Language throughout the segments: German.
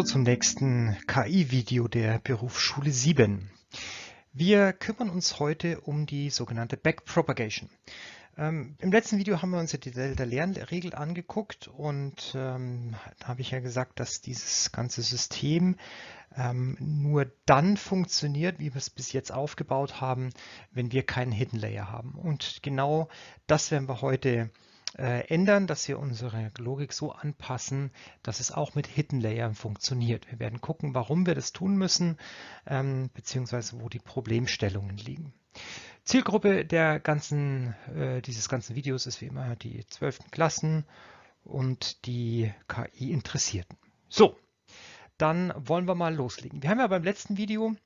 Hallo zum nächsten KI-Video der Berufsschule 7. Wir kümmern uns heute um die sogenannte Backpropagation. Ähm, Im letzten Video haben wir uns ja die Delta-Lernregel angeguckt und ähm, da habe ich ja gesagt, dass dieses ganze System ähm, nur dann funktioniert, wie wir es bis jetzt aufgebaut haben, wenn wir keinen Hidden Layer haben. Und genau das werden wir heute äh, ändern, dass wir unsere Logik so anpassen, dass es auch mit Hidden Layern funktioniert. Wir werden gucken, warum wir das tun müssen, ähm, beziehungsweise wo die Problemstellungen liegen. Zielgruppe der ganzen, äh, dieses ganzen Videos ist wie immer die 12. Klassen und die KI-Interessierten. So, dann wollen wir mal loslegen. Wir haben ja beim letzten Video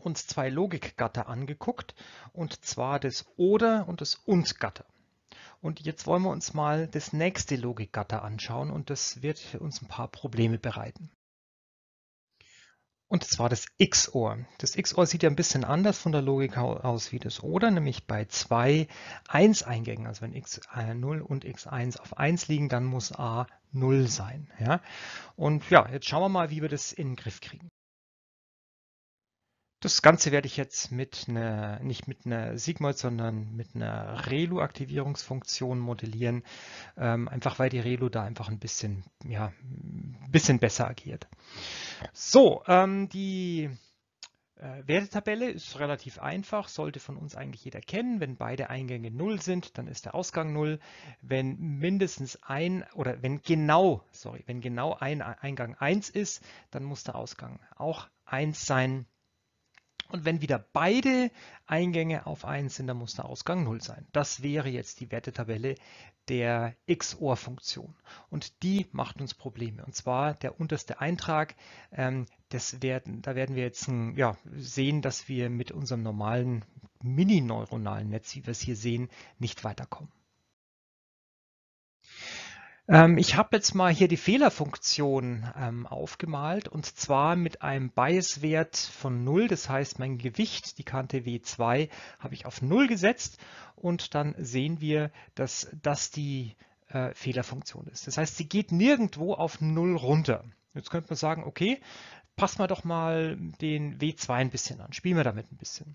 uns zwei Logikgatter angeguckt, und zwar das Oder und das Und-Gatter. Und jetzt wollen wir uns mal das nächste Logikgatter anschauen und das wird uns ein paar Probleme bereiten. Und zwar das XOR. Das XOR sieht ja ein bisschen anders von der Logik aus wie das Oder, nämlich bei zwei 1-Eingängen. Also wenn x0 und x1 auf 1 liegen, dann muss a 0 sein. Ja? Und ja, jetzt schauen wir mal, wie wir das in den Griff kriegen. Das Ganze werde ich jetzt mit einer, nicht mit einer Sigmoid, sondern mit einer Relu-Aktivierungsfunktion modellieren, ähm, einfach weil die Relu da einfach ein bisschen, ja, ein bisschen besser agiert. So, ähm, die äh, Wertetabelle ist relativ einfach, sollte von uns eigentlich jeder kennen. Wenn beide Eingänge 0 sind, dann ist der Ausgang 0. Wenn mindestens ein oder wenn genau, sorry, wenn genau ein Eingang 1 ist, dann muss der Ausgang auch 1 sein. Und wenn wieder beide Eingänge auf 1 sind, dann muss der Ausgang 0 sein. Das wäre jetzt die Wertetabelle der XOR-Funktion. Und die macht uns Probleme. Und zwar der unterste Eintrag, ähm, das werden, da werden wir jetzt ein, hm, ja, sehen, dass wir mit unserem normalen mini-neuronalen Netz, wie wir es hier sehen, nicht weiterkommen. Ähm, ich habe jetzt mal hier die Fehlerfunktion ähm, aufgemalt und zwar mit einem Biaswert von 0. Das heißt, mein Gewicht, die Kante W2, habe ich auf 0 gesetzt und dann sehen wir, dass das die äh, Fehlerfunktion ist. Das heißt, sie geht nirgendwo auf 0 runter. Jetzt könnte man sagen, okay, passen wir doch mal den W2 ein bisschen an, spielen wir damit ein bisschen.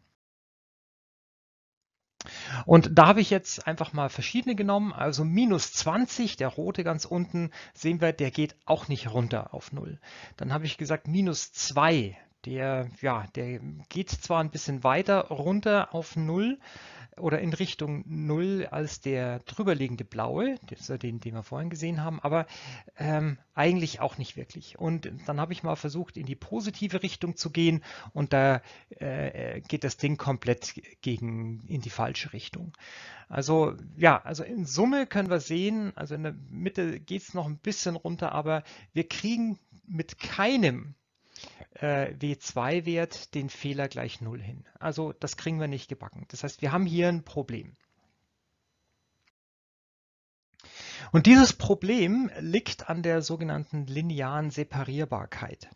Und da habe ich jetzt einfach mal verschiedene genommen. Also minus 20, der rote ganz unten, sehen wir, der geht auch nicht runter auf 0. Dann habe ich gesagt minus 2, der, ja, der geht zwar ein bisschen weiter runter auf Null oder in Richtung Null als der drüberliegende blaue, den, den wir vorhin gesehen haben, aber ähm, eigentlich auch nicht wirklich. Und dann habe ich mal versucht, in die positive Richtung zu gehen und da äh, geht das Ding komplett gegen, in die falsche Richtung. Also ja, also in Summe können wir sehen, also in der Mitte geht es noch ein bisschen runter, aber wir kriegen mit keinem äh, W2-Wert den Fehler gleich 0 hin. Also das kriegen wir nicht gebacken. Das heißt, wir haben hier ein Problem. Und dieses Problem liegt an der sogenannten linearen Separierbarkeit.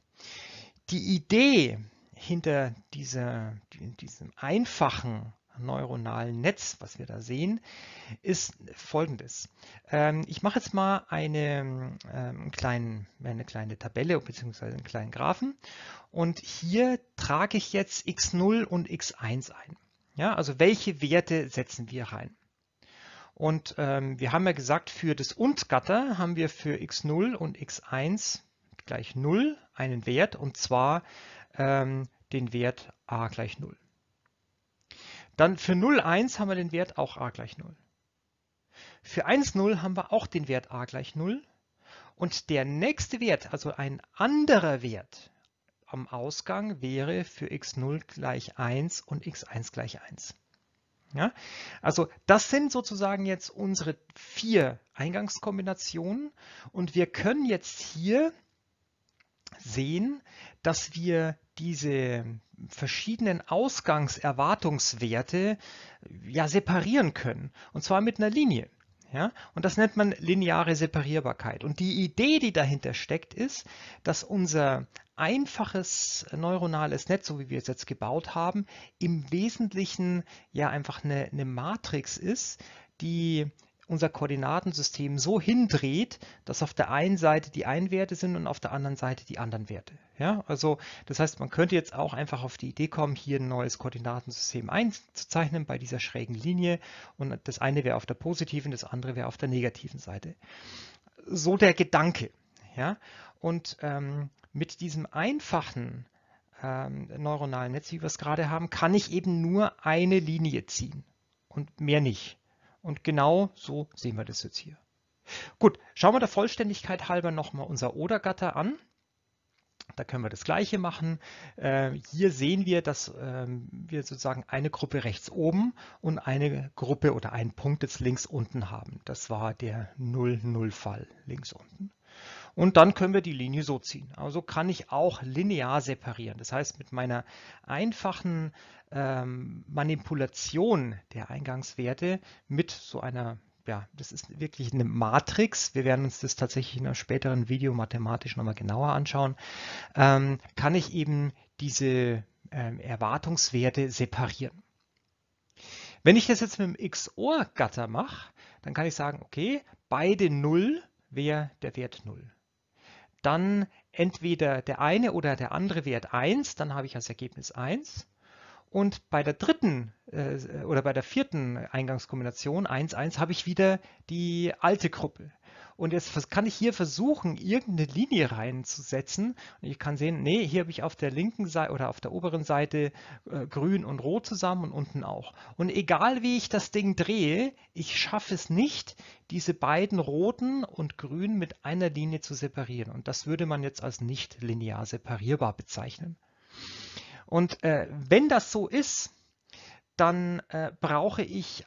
Die Idee hinter dieser, diesem einfachen neuronalen Netz, was wir da sehen, ist folgendes. Ähm, ich mache jetzt mal eine, ähm, kleinen, eine kleine Tabelle bzw. einen kleinen Graphen und hier trage ich jetzt x0 und x1 ein. Ja, also welche Werte setzen wir rein? Und ähm, wir haben ja gesagt, für das Und-Gatter haben wir für x0 und x1 gleich 0 einen Wert und zwar ähm, den Wert a gleich 0. Dann für 0,1 haben wir den Wert auch a gleich 0. Für 1,0 haben wir auch den Wert a gleich 0. Und der nächste Wert, also ein anderer Wert am Ausgang, wäre für x0 gleich 1 und x1 gleich 1. Ja? Also das sind sozusagen jetzt unsere vier Eingangskombinationen und wir können jetzt hier sehen, dass wir diese verschiedenen Ausgangserwartungswerte ja separieren können und zwar mit einer Linie. Ja, und das nennt man lineare Separierbarkeit. Und die Idee, die dahinter steckt, ist, dass unser einfaches neuronales Netz, so wie wir es jetzt gebaut haben, im Wesentlichen ja einfach eine, eine Matrix ist, die unser Koordinatensystem so hindreht, dass auf der einen Seite die einen Werte sind und auf der anderen Seite die anderen Werte. Ja, also das heißt, man könnte jetzt auch einfach auf die Idee kommen, hier ein neues Koordinatensystem einzuzeichnen bei dieser schrägen Linie und das eine wäre auf der positiven, das andere wäre auf der negativen Seite. So der Gedanke. Ja, und ähm, mit diesem einfachen ähm, neuronalen Netz, wie wir es gerade haben, kann ich eben nur eine Linie ziehen und mehr nicht. Und genau so sehen wir das jetzt hier. Gut, schauen wir der Vollständigkeit halber nochmal unser Odergatter an. Da können wir das gleiche machen. Ähm, hier sehen wir, dass ähm, wir sozusagen eine Gruppe rechts oben und eine Gruppe oder einen Punkt jetzt links unten haben. Das war der 0-0-Fall links unten. Und dann können wir die Linie so ziehen. Also kann ich auch linear separieren. Das heißt, mit meiner einfachen ähm, Manipulation der Eingangswerte mit so einer ja, das ist wirklich eine Matrix. Wir werden uns das tatsächlich in einem späteren Video mathematisch nochmal genauer anschauen. Ähm, kann ich eben diese ähm, Erwartungswerte separieren. Wenn ich das jetzt mit dem XOR-Gatter mache, dann kann ich sagen, okay, beide 0 wäre der Wert 0 dann entweder der eine oder der andere Wert 1, dann habe ich als Ergebnis 1. Und bei der dritten äh, oder bei der vierten Eingangskombination 1, 1 habe ich wieder die alte Gruppe. Und jetzt kann ich hier versuchen, irgendeine Linie reinzusetzen. Und ich kann sehen, nee, hier habe ich auf der linken Seite oder auf der oberen Seite äh, grün und rot zusammen und unten auch. Und egal wie ich das Ding drehe, ich schaffe es nicht, diese beiden roten und grün mit einer Linie zu separieren. Und das würde man jetzt als nicht linear separierbar bezeichnen. Und äh, wenn das so ist, dann äh, brauche ich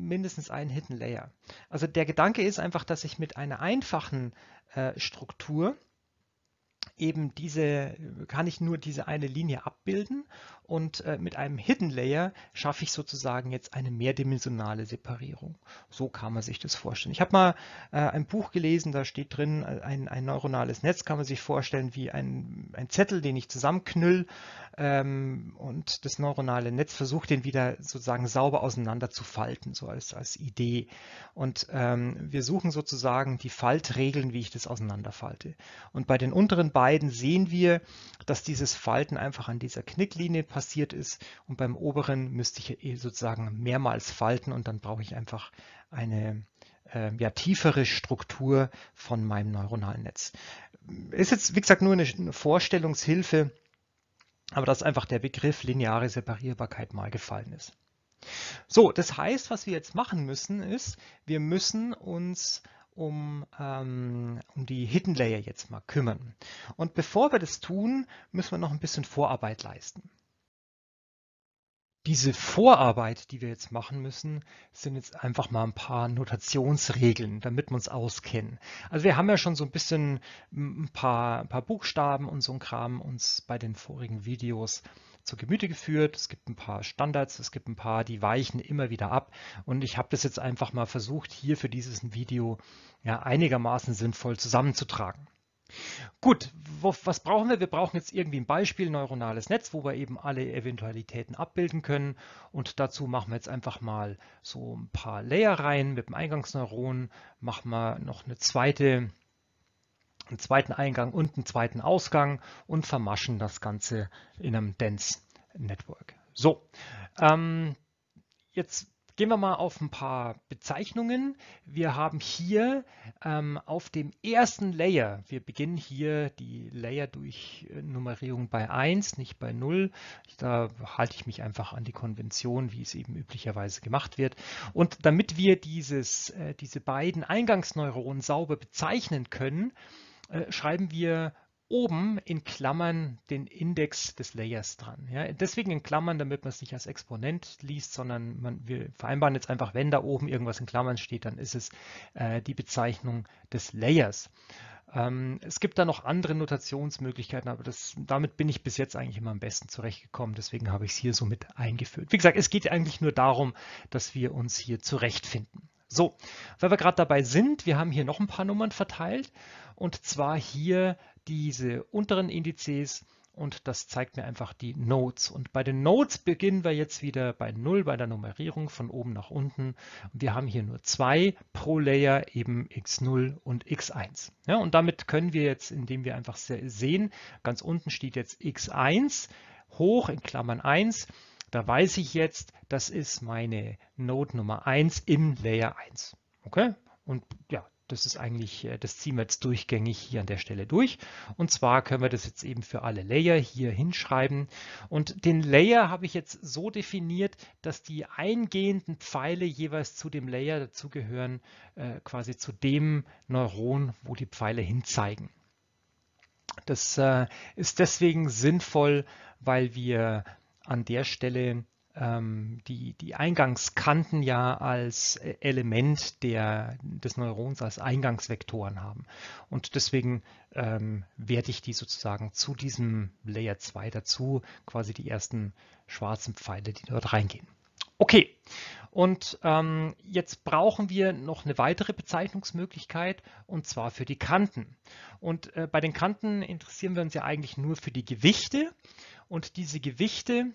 mindestens einen Hidden Layer. Also der Gedanke ist einfach, dass ich mit einer einfachen äh, Struktur eben diese, kann ich nur diese eine Linie abbilden und äh, mit einem Hidden Layer schaffe ich sozusagen jetzt eine mehrdimensionale Separierung. So kann man sich das vorstellen. Ich habe mal äh, ein Buch gelesen, da steht drin, äh, ein, ein, neuronales Netz kann man sich vorstellen wie ein, ein Zettel, den ich zusammenknüll ähm, und das neuronale Netz versucht, den wieder sozusagen sauber auseinander zu falten, so als, als Idee. Und ähm, wir suchen sozusagen die Faltregeln, wie ich das auseinanderfalte. Und bei den unteren beiden beiden sehen wir, dass dieses Falten einfach an dieser Knicklinie passiert ist und beim oberen müsste ich eh sozusagen mehrmals falten und dann brauche ich einfach eine äh, ja, tiefere Struktur von meinem neuronalen Netz. Ist jetzt, wie gesagt, nur eine, Vorstellungshilfe, aber dass einfach der Begriff lineare Separierbarkeit mal gefallen ist. So, das heißt, was wir jetzt machen müssen, ist, wir müssen uns um, ähm, um die Hidden Layer jetzt mal kümmern. Und bevor wir das tun, müssen wir noch ein bisschen Vorarbeit leisten. Diese Vorarbeit, die wir jetzt machen müssen, sind jetzt einfach mal ein paar Notationsregeln, damit wir uns auskennen. Also wir haben ja schon so ein bisschen ein paar, ein paar Buchstaben und so ein Kram uns bei den vorigen Videos zu Gemüte geführt. Es gibt ein paar Standards, es gibt ein paar, die weichen immer wieder ab. Und ich habe das jetzt einfach mal versucht, hier für dieses Video ja, einigermaßen sinnvoll zusammenzutragen. Gut, was brauchen wir? Wir brauchen jetzt irgendwie ein Beispiel, neuronales Netz, wo wir eben alle Eventualitäten abbilden können. Und dazu machen wir jetzt einfach mal so ein paar Layer rein mit dem Eingangsneuron, machen wir noch eine zweite einen zweiten Eingang und einen zweiten Ausgang und vermaschen das Ganze in einem Dense Network. So, ähm, jetzt Gehen wir mal auf ein paar Bezeichnungen. Wir haben hier ähm, auf dem ersten Layer, wir beginnen hier die Layer durchnummerierung bei 1, nicht bei 0. Da halte ich mich einfach an die Konvention, wie es eben üblicherweise gemacht wird. Und damit wir dieses, äh, diese beiden Eingangsneuronen sauber bezeichnen können, äh, schreiben wir oben in Klammern den Index des Layers dran. Ja, deswegen in Klammern, damit man es nicht als Exponent liest, sondern man, wir vereinbaren jetzt einfach, wenn da oben irgendwas in Klammern steht, dann ist es äh, die Bezeichnung des Layers. Ähm, es gibt da noch andere Notationsmöglichkeiten, aber das, damit bin ich bis jetzt eigentlich immer am besten zurechtgekommen. Deswegen habe ich es hier so mit eingeführt. Wie gesagt, es geht eigentlich nur darum, dass wir uns hier zurechtfinden. So, weil wir gerade dabei sind, wir haben hier noch ein paar Nummern verteilt und zwar hier diese unteren Indizes und das zeigt mir einfach die Nodes. Und bei den Nodes beginnen wir jetzt wieder bei 0 bei der Nummerierung von oben nach unten. Wir haben hier nur zwei pro Layer, eben x0 und x1. Ja, und damit können wir jetzt, indem wir einfach sehen, ganz unten steht jetzt x1 hoch in Klammern 1 da weiß ich jetzt, das ist meine Node Nummer 1 in Layer 1. Okay? Und ja, das ist eigentlich, äh, das ziehen wir jetzt durchgängig hier an der Stelle durch. Und zwar können wir das jetzt eben für alle Layer hier hinschreiben. Und den Layer habe ich jetzt so definiert, dass die eingehenden Pfeile jeweils zu dem Layer dazugehören, äh, quasi zu dem Neuron, wo die Pfeile hinzeigen. Das äh, ist deswegen sinnvoll, weil wir an der Stelle ähm, die, die Eingangskanten ja als äh, Element der, des Neurons, als Eingangsvektoren haben. Und deswegen ähm, werte ich die sozusagen zu diesem Layer 2 dazu, quasi die ersten schwarzen Pfeile, die dort reingehen. Okay, und ähm, jetzt brauchen wir noch eine weitere Bezeichnungsmöglichkeit und zwar für die Kanten. Und äh, bei den Kanten interessieren wir uns ja eigentlich nur für die Gewichte und diese Gewichte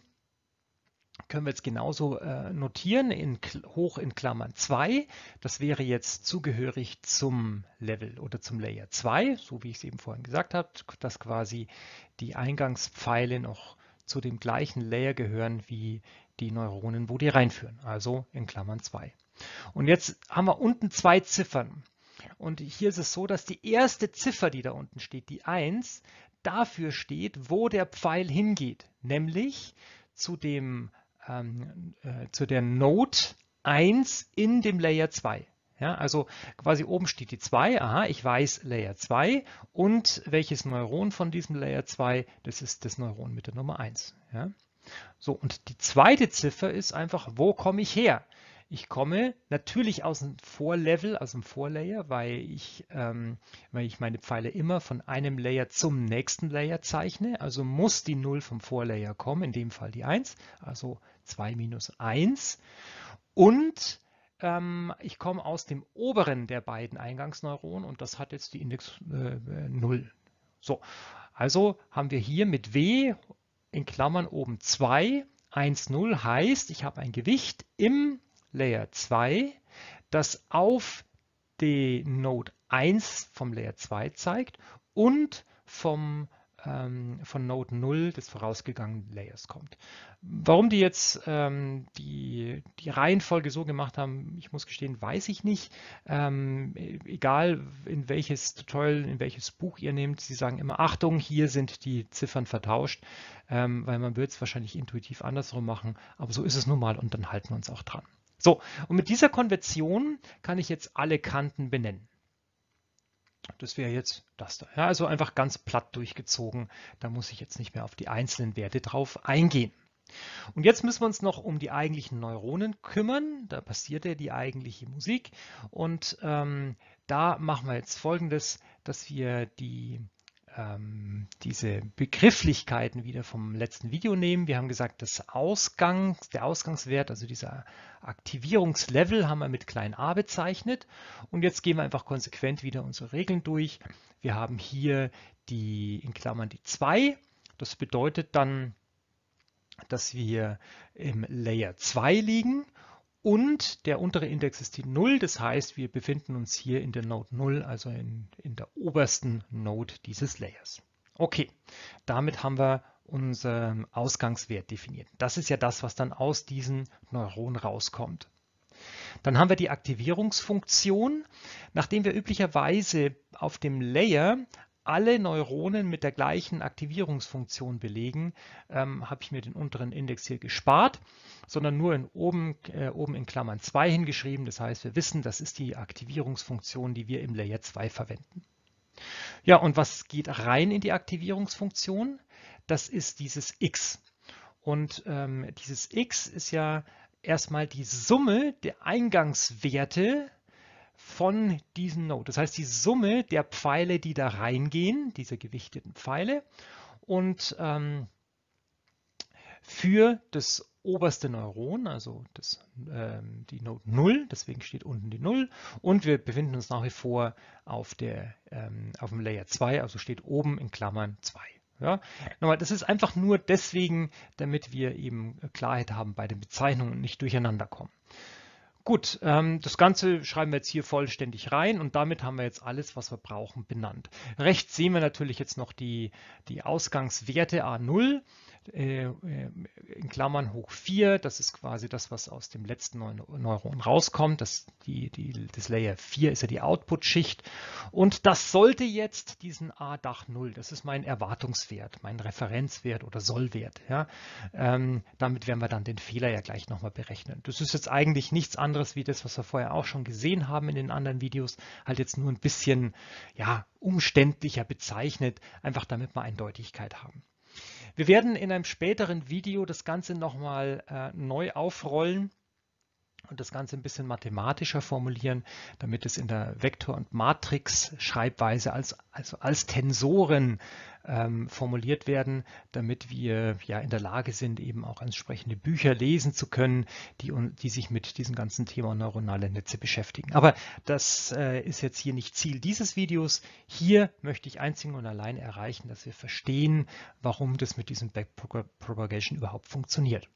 können wir jetzt genauso äh, notieren, in, hoch in Klammern 2. Das wäre jetzt zugehörig zum Level oder zum Layer 2, so wie ich es eben vorhin gesagt habe, dass quasi die Eingangspfeile noch zu dem gleichen Layer gehören wie die Neuronen, wo die reinführen, also in Klammern 2. Und jetzt haben wir unten zwei Ziffern. Und hier ist es so, dass die erste Ziffer, die da unten steht, die 1, dafür steht, wo der Pfeil hingeht, nämlich zu, dem, ähm, äh, zu der Node 1 in dem Layer 2. Ja, also quasi oben steht die 2, aha, ich weiß Layer 2 und welches Neuron von diesem Layer 2, das ist das Neuron mit der Nummer 1. Ja. So, und die zweite Ziffer ist einfach, wo komme ich her? Ich komme natürlich aus dem Vorlevel, aus dem Vorlayer, weil ich, ähm, weil ich meine Pfeile immer von einem Layer zum nächsten Layer zeichne. Also muss die 0 vom Vorlayer kommen, in dem Fall die 1, also 2 minus 1. Und ähm, ich komme aus dem oberen der beiden Eingangsneuronen und das hat jetzt die Index äh, 0. So, also haben wir hier mit W in Klammern oben 2 1, 0 heißt, ich habe ein Gewicht im Layer 2, das auf die Node 1 vom Layer 2 zeigt und vom ähm, von Node 0 des vorausgegangenen Layers kommt. Warum die jetzt ähm, die, die Reihenfolge so gemacht haben, ich muss gestehen, weiß ich nicht. Ähm, egal in welches Tutorial, in welches Buch ihr nehmt, sie sagen immer, Achtung, hier sind die Ziffern vertauscht, ähm, weil man wird es wahrscheinlich intuitiv andersrum machen, aber so ist es nun mal und dann halten wir uns auch dran. So, und mit dieser Konvention kann ich jetzt alle Kanten benennen. Das wäre jetzt das da. Ja, also einfach ganz platt durchgezogen. Da muss ich jetzt nicht mehr auf die einzelnen Werte drauf eingehen. Und jetzt müssen wir uns noch um die eigentlichen Neuronen kümmern. Da passiert ja die eigentliche Musik. Und ähm, da machen wir jetzt folgendes, dass wir die ähm, diese Begrifflichkeiten wieder vom letzten Video nehmen. Wir haben gesagt, das Ausgang, der Ausgangswert, also dieser Aktivierungslevel haben wir mit klein a bezeichnet. Und jetzt gehen wir einfach konsequent wieder unsere Regeln durch. Wir haben hier die in Klammern die 2. Das bedeutet dann, dass wir im Layer 2 liegen und der untere Index ist die 0, das heißt, wir befinden uns hier in der Node 0, also in, in der obersten Node dieses Layers. Okay, damit haben wir unseren Ausgangswert definiert. Das ist ja das, was dann aus diesen Neuronen rauskommt. Dann haben wir die Aktivierungsfunktion. Nachdem wir üblicherweise auf dem Layer alle Neuronen mit der gleichen Aktivierungsfunktion belegen, ähm, habe ich mir den unteren Index hier gespart, sondern nur in oben, äh, oben in Klammern 2 hingeschrieben. Das heißt, wir wissen, das ist die Aktivierungsfunktion, die wir im Layer 2 verwenden. Ja, und was geht rein in die Aktivierungsfunktion? Das ist dieses x. Und ähm, dieses x ist ja erstmal die Summe der Eingangswerte von diesem Node. Das heißt, die Summe der Pfeile, die da reingehen, diese gewichteten Pfeile, und ähm, für das oberste Neuron, also das, ähm, die Node 0, deswegen steht unten die 0 und wir befinden uns nach wie vor auf, der, ähm, auf dem Layer 2, also steht oben in Klammern 2. Ja? Nochmal, das ist einfach nur deswegen, damit wir eben Klarheit haben bei den Bezeichnungen und nicht durcheinander kommen. Gut, ähm, das Ganze schreiben wir jetzt hier vollständig rein und damit haben wir jetzt alles, was wir brauchen, benannt. Rechts sehen wir natürlich jetzt noch die, die Ausgangswerte A0. Äh, äh, in Klammern hoch 4, das ist quasi das, was aus dem letzten Neuron rauskommt. Das, die, die, das Layer 4 ist ja die Output-Schicht. Und das sollte jetzt diesen A-Dach 0, das ist mein Erwartungswert, mein Referenzwert oder Sollwert. Ja? Ähm, damit werden wir dann den Fehler ja gleich nochmal berechnen. Das ist jetzt eigentlich nichts anderes wie das, was wir vorher auch schon gesehen haben in den anderen Videos, halt jetzt nur ein bisschen ja, umständlicher bezeichnet, einfach damit wir Eindeutigkeit haben. Wir werden in einem späteren Video das Ganze nochmal äh, neu aufrollen und das Ganze ein bisschen mathematischer formulieren, damit es in der Vektor- und Matrix-Schreibweise als, also als Tensoren ähm, formuliert werden, damit wir ja in der Lage sind, eben auch entsprechende Bücher lesen zu können, die, die sich mit diesem ganzen Thema neuronale Netze beschäftigen. Aber das äh, ist jetzt hier nicht Ziel dieses Videos. Hier möchte ich einzig und allein erreichen, dass wir verstehen, warum das mit diesem Backpropagation überhaupt funktioniert.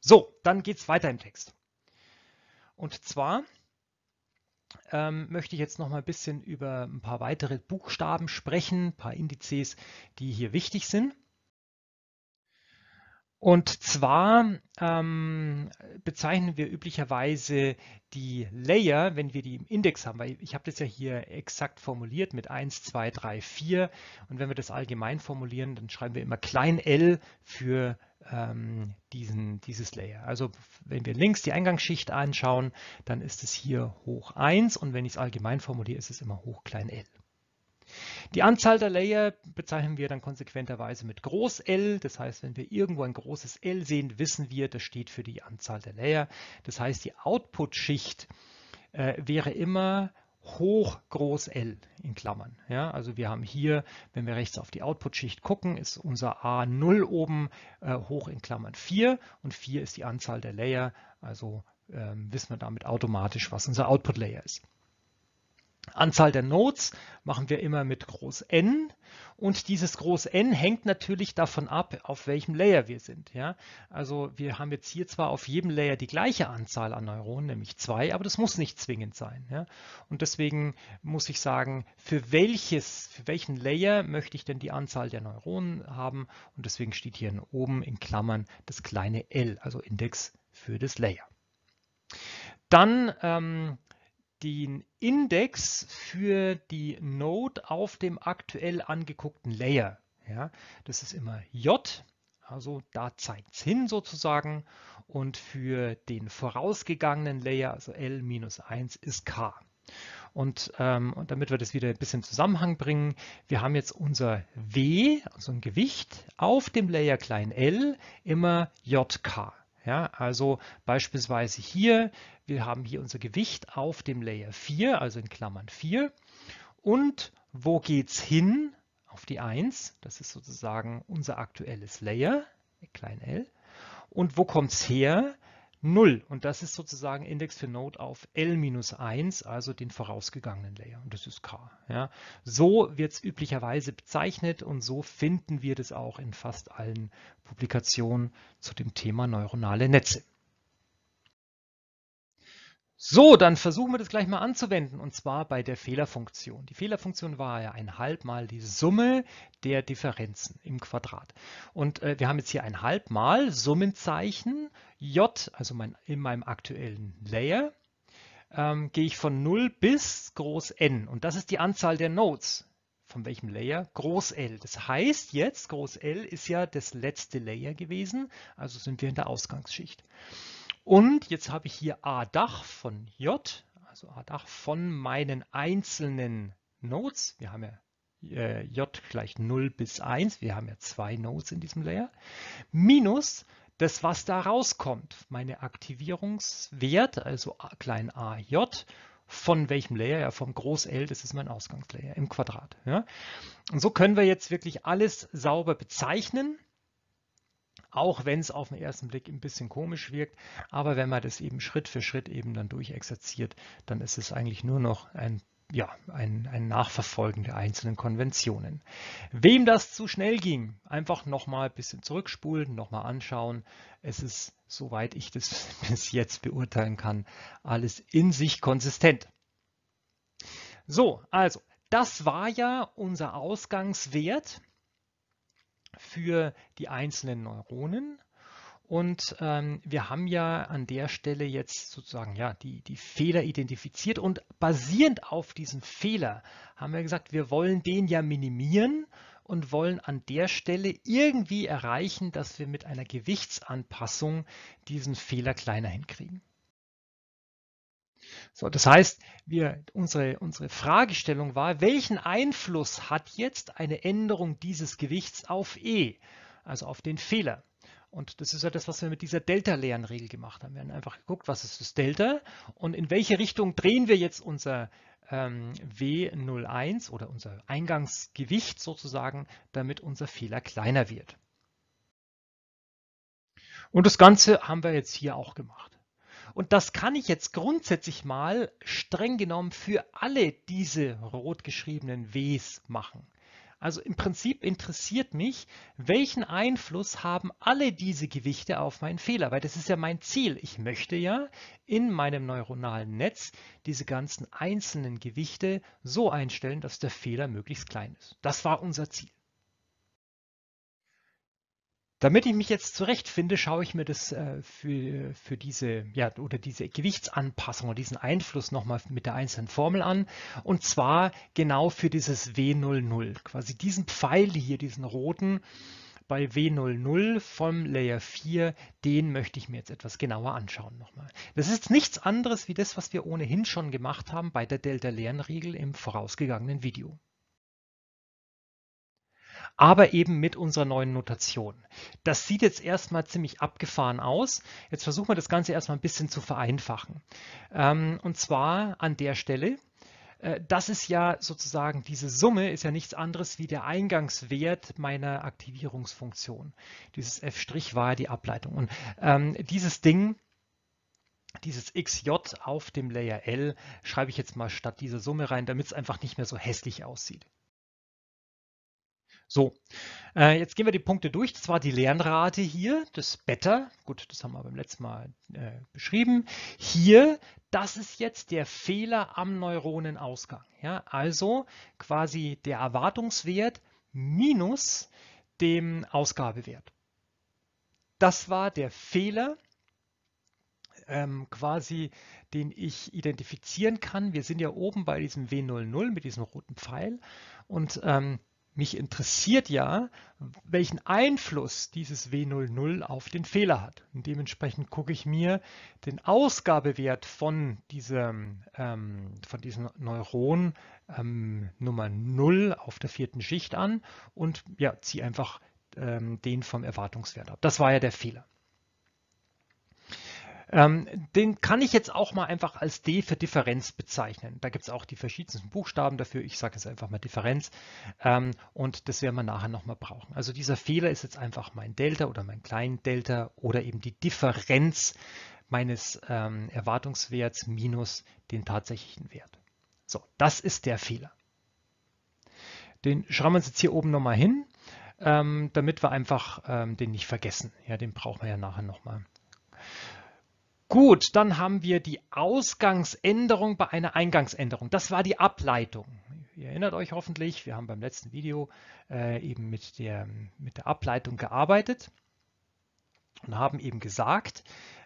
So, dann geht es weiter im Text. Und zwar ähm, möchte ich jetzt noch mal ein bisschen über ein paar weitere Buchstaben sprechen, ein paar Indizes, die hier wichtig sind. Und zwar ähm, bezeichnen wir üblicherweise die Layer, wenn wir die im Index haben, weil ich habe das ja hier exakt formuliert mit 1, 2, 3, 4 und wenn wir das allgemein formulieren, dann schreiben wir immer klein l für ähm, diesen, dieses Layer. Also wenn wir links die Eingangsschicht anschauen, dann ist es hier hoch 1 und wenn ich es allgemein formuliere, ist es immer hoch klein l. Die Anzahl der Layer bezeichnen wir dann konsequenterweise mit groß L. Das heißt, wenn wir irgendwo ein großes L sehen, wissen wir, das steht für die Anzahl der Layer. Das heißt, die Output-Schicht äh, wäre immer hoch groß L in Klammern. Ja, also wir haben hier, wenn wir rechts auf die Output-Schicht gucken, ist unser A 0 oben äh, hoch in Klammern 4 und 4 ist die Anzahl der Layer, also ähm, wissen wir damit automatisch, was unser Output-Layer ist. Anzahl der Nodes machen wir immer mit groß N und dieses groß N hängt natürlich davon ab, auf welchem Layer wir sind. Ja? Also wir haben jetzt hier zwar auf jedem Layer die gleiche Anzahl an Neuronen, nämlich zwei, aber das muss nicht zwingend sein. Ja? Und deswegen muss ich sagen, für welches, für welchen Layer möchte ich denn die Anzahl der Neuronen haben? Und deswegen steht hier oben in Klammern das kleine L, also Index für das Layer. Dann ähm, den Index für die Node auf dem aktuell angeguckten Layer. Ja, das ist immer J, also da zeigt es hin sozusagen. Und für den vorausgegangenen Layer, also L-1, ist K. Und, ähm, und, damit wir das wieder ein bisschen in Zusammenhang bringen, wir haben jetzt unser W, also ein Gewicht, auf dem Layer klein l immer JK. Ja, also beispielsweise hier, wir haben hier unser Gewicht auf dem Layer 4, also in Klammern 4. Und wo geht es hin? Auf die 1, das ist sozusagen unser aktuelles Layer, klein l. Und wo kommt es her? 0 und das ist sozusagen Index für Node auf L-1, also den vorausgegangenen Layer und das ist K. Ja. So wird es üblicherweise bezeichnet und so finden wir das auch in fast allen Publikationen zu dem Thema neuronale Netze. So, dann versuchen wir das gleich mal anzuwenden und zwar bei der Fehlerfunktion. Die Fehlerfunktion war ja ein halb mal die Summe der Differenzen im Quadrat. Und äh, wir haben jetzt hier ein halb mal Summenzeichen J, also mein, in meinem aktuellen Layer, ähm, gehe ich von 0 bis groß N. Und das ist die Anzahl der Nodes. Von welchem Layer? Groß L. Das heißt jetzt, groß L ist ja das letzte Layer gewesen, also sind wir in der Ausgangsschicht. Und jetzt habe ich hier A-Dach von J, also A-Dach von meinen einzelnen Nodes. Wir haben ja äh, J gleich 0 bis 1, wir haben ja zwei Nodes in diesem Layer, minus das, was da rauskommt, meine Aktivierungswert, also a, klein a j, von welchem Layer? Ja, vom Groß L, das ist mein Ausgangslayer im Quadrat. Ja. Und so können wir jetzt wirklich alles sauber bezeichnen, auch wenn es auf den ersten Blick ein bisschen komisch wirkt. Aber wenn man das eben Schritt für Schritt eben dann durchexerziert, dann ist es eigentlich nur noch ein ja, ein, ein Nachverfolgen der einzelnen Konventionen. Wem das zu schnell ging, einfach nochmal ein bisschen zurückspulen, nochmal anschauen. Es ist, soweit ich das bis jetzt beurteilen kann, alles in sich konsistent. So, also, das war ja unser Ausgangswert für die einzelnen Neuronen. Und ähm, wir haben ja an der Stelle jetzt sozusagen ja die, die Fehler identifiziert und basierend auf diesem Fehler haben wir gesagt, wir wollen den ja minimieren und wollen an der Stelle irgendwie erreichen, dass wir mit einer Gewichtsanpassung diesen Fehler kleiner hinkriegen. So, das heißt, wir, unsere, unsere Fragestellung war, welchen Einfluss hat jetzt eine Änderung dieses Gewichts auf E, also auf den Fehler? Und das ist ja das, was wir mit dieser Delta-Lernregel gemacht haben. Wir haben einfach geguckt, was ist das Delta und in welche Richtung drehen wir jetzt unser ähm, W01 oder unser Eingangsgewicht sozusagen, damit unser Fehler kleiner wird. Und das Ganze haben wir jetzt hier auch gemacht. Und das kann ich jetzt grundsätzlich mal streng genommen für alle diese rot geschriebenen Ws machen. Also im Prinzip interessiert mich, welchen Einfluss haben alle diese Gewichte auf meinen Fehler, weil das ist ja mein Ziel. Ich möchte ja in meinem neuronalen Netz diese ganzen einzelnen Gewichte so einstellen, dass der Fehler möglichst klein ist. Das war unser Ziel. Damit ich mich jetzt zurechtfinde, schaue ich mir das äh, für, für diese, ja, oder diese Gewichtsanpassung oder diesen Einfluss nochmal mit der einzelnen Formel an. Und zwar genau für dieses W00, quasi diesen Pfeil hier, diesen roten bei W00 vom Layer 4, den möchte ich mir jetzt etwas genauer anschauen nochmal. Das ist nichts anderes wie das, was wir ohnehin schon gemacht haben bei der Delta-Lernregel im vorausgegangenen Video aber eben mit unserer neuen Notation. Das sieht jetzt erstmal ziemlich abgefahren aus. Jetzt versuchen wir das Ganze erstmal ein bisschen zu vereinfachen. Ähm, und zwar an der Stelle, äh, das ist ja sozusagen, diese Summe ist ja nichts anderes wie der Eingangswert meiner Aktivierungsfunktion. Dieses f' war ja die Ableitung. Und ähm, dieses Ding, dieses xj auf dem Layer L, schreibe ich jetzt mal statt dieser Summe rein, damit es einfach nicht mehr so hässlich aussieht. So, äh, jetzt gehen wir die Punkte durch. Das war die Lernrate hier, das Beta. Gut, das haben wir beim letzten Mal äh, beschrieben. Hier, das ist jetzt der Fehler am Neuronenausgang. Ja? Also quasi der Erwartungswert minus dem Ausgabewert. Das war der Fehler ähm, quasi, den ich identifizieren kann. Wir sind ja oben bei diesem W00 mit diesem roten Pfeil und ähm, mich interessiert ja, welchen Einfluss dieses W00 auf den Fehler hat. Und dementsprechend gucke ich mir den Ausgabewert von diesem, ähm, von diesem Neuron ähm, Nummer 0 auf der vierten Schicht an und ja, ziehe einfach ähm, den vom Erwartungswert ab. Das war ja der Fehler. Ähm, den kann ich jetzt auch mal einfach als D für Differenz bezeichnen. Da gibt es auch die verschiedensten Buchstaben dafür. Ich sage jetzt einfach mal Differenz. Ähm, und das werden wir nachher nochmal brauchen. Also dieser Fehler ist jetzt einfach mein Delta oder mein klein Delta oder eben die Differenz meines ähm, Erwartungswerts minus den tatsächlichen Wert. So, das ist der Fehler. Den schreiben wir uns jetzt hier oben nochmal hin, ähm, damit wir einfach ähm, den nicht vergessen. Ja, den brauchen wir ja nachher nochmal. Gut, dann haben wir die Ausgangsänderung bei einer Eingangsänderung. Das war die Ableitung. Ihr erinnert euch hoffentlich, wir haben beim letzten Video äh, eben mit der, mit der Ableitung gearbeitet und haben eben gesagt,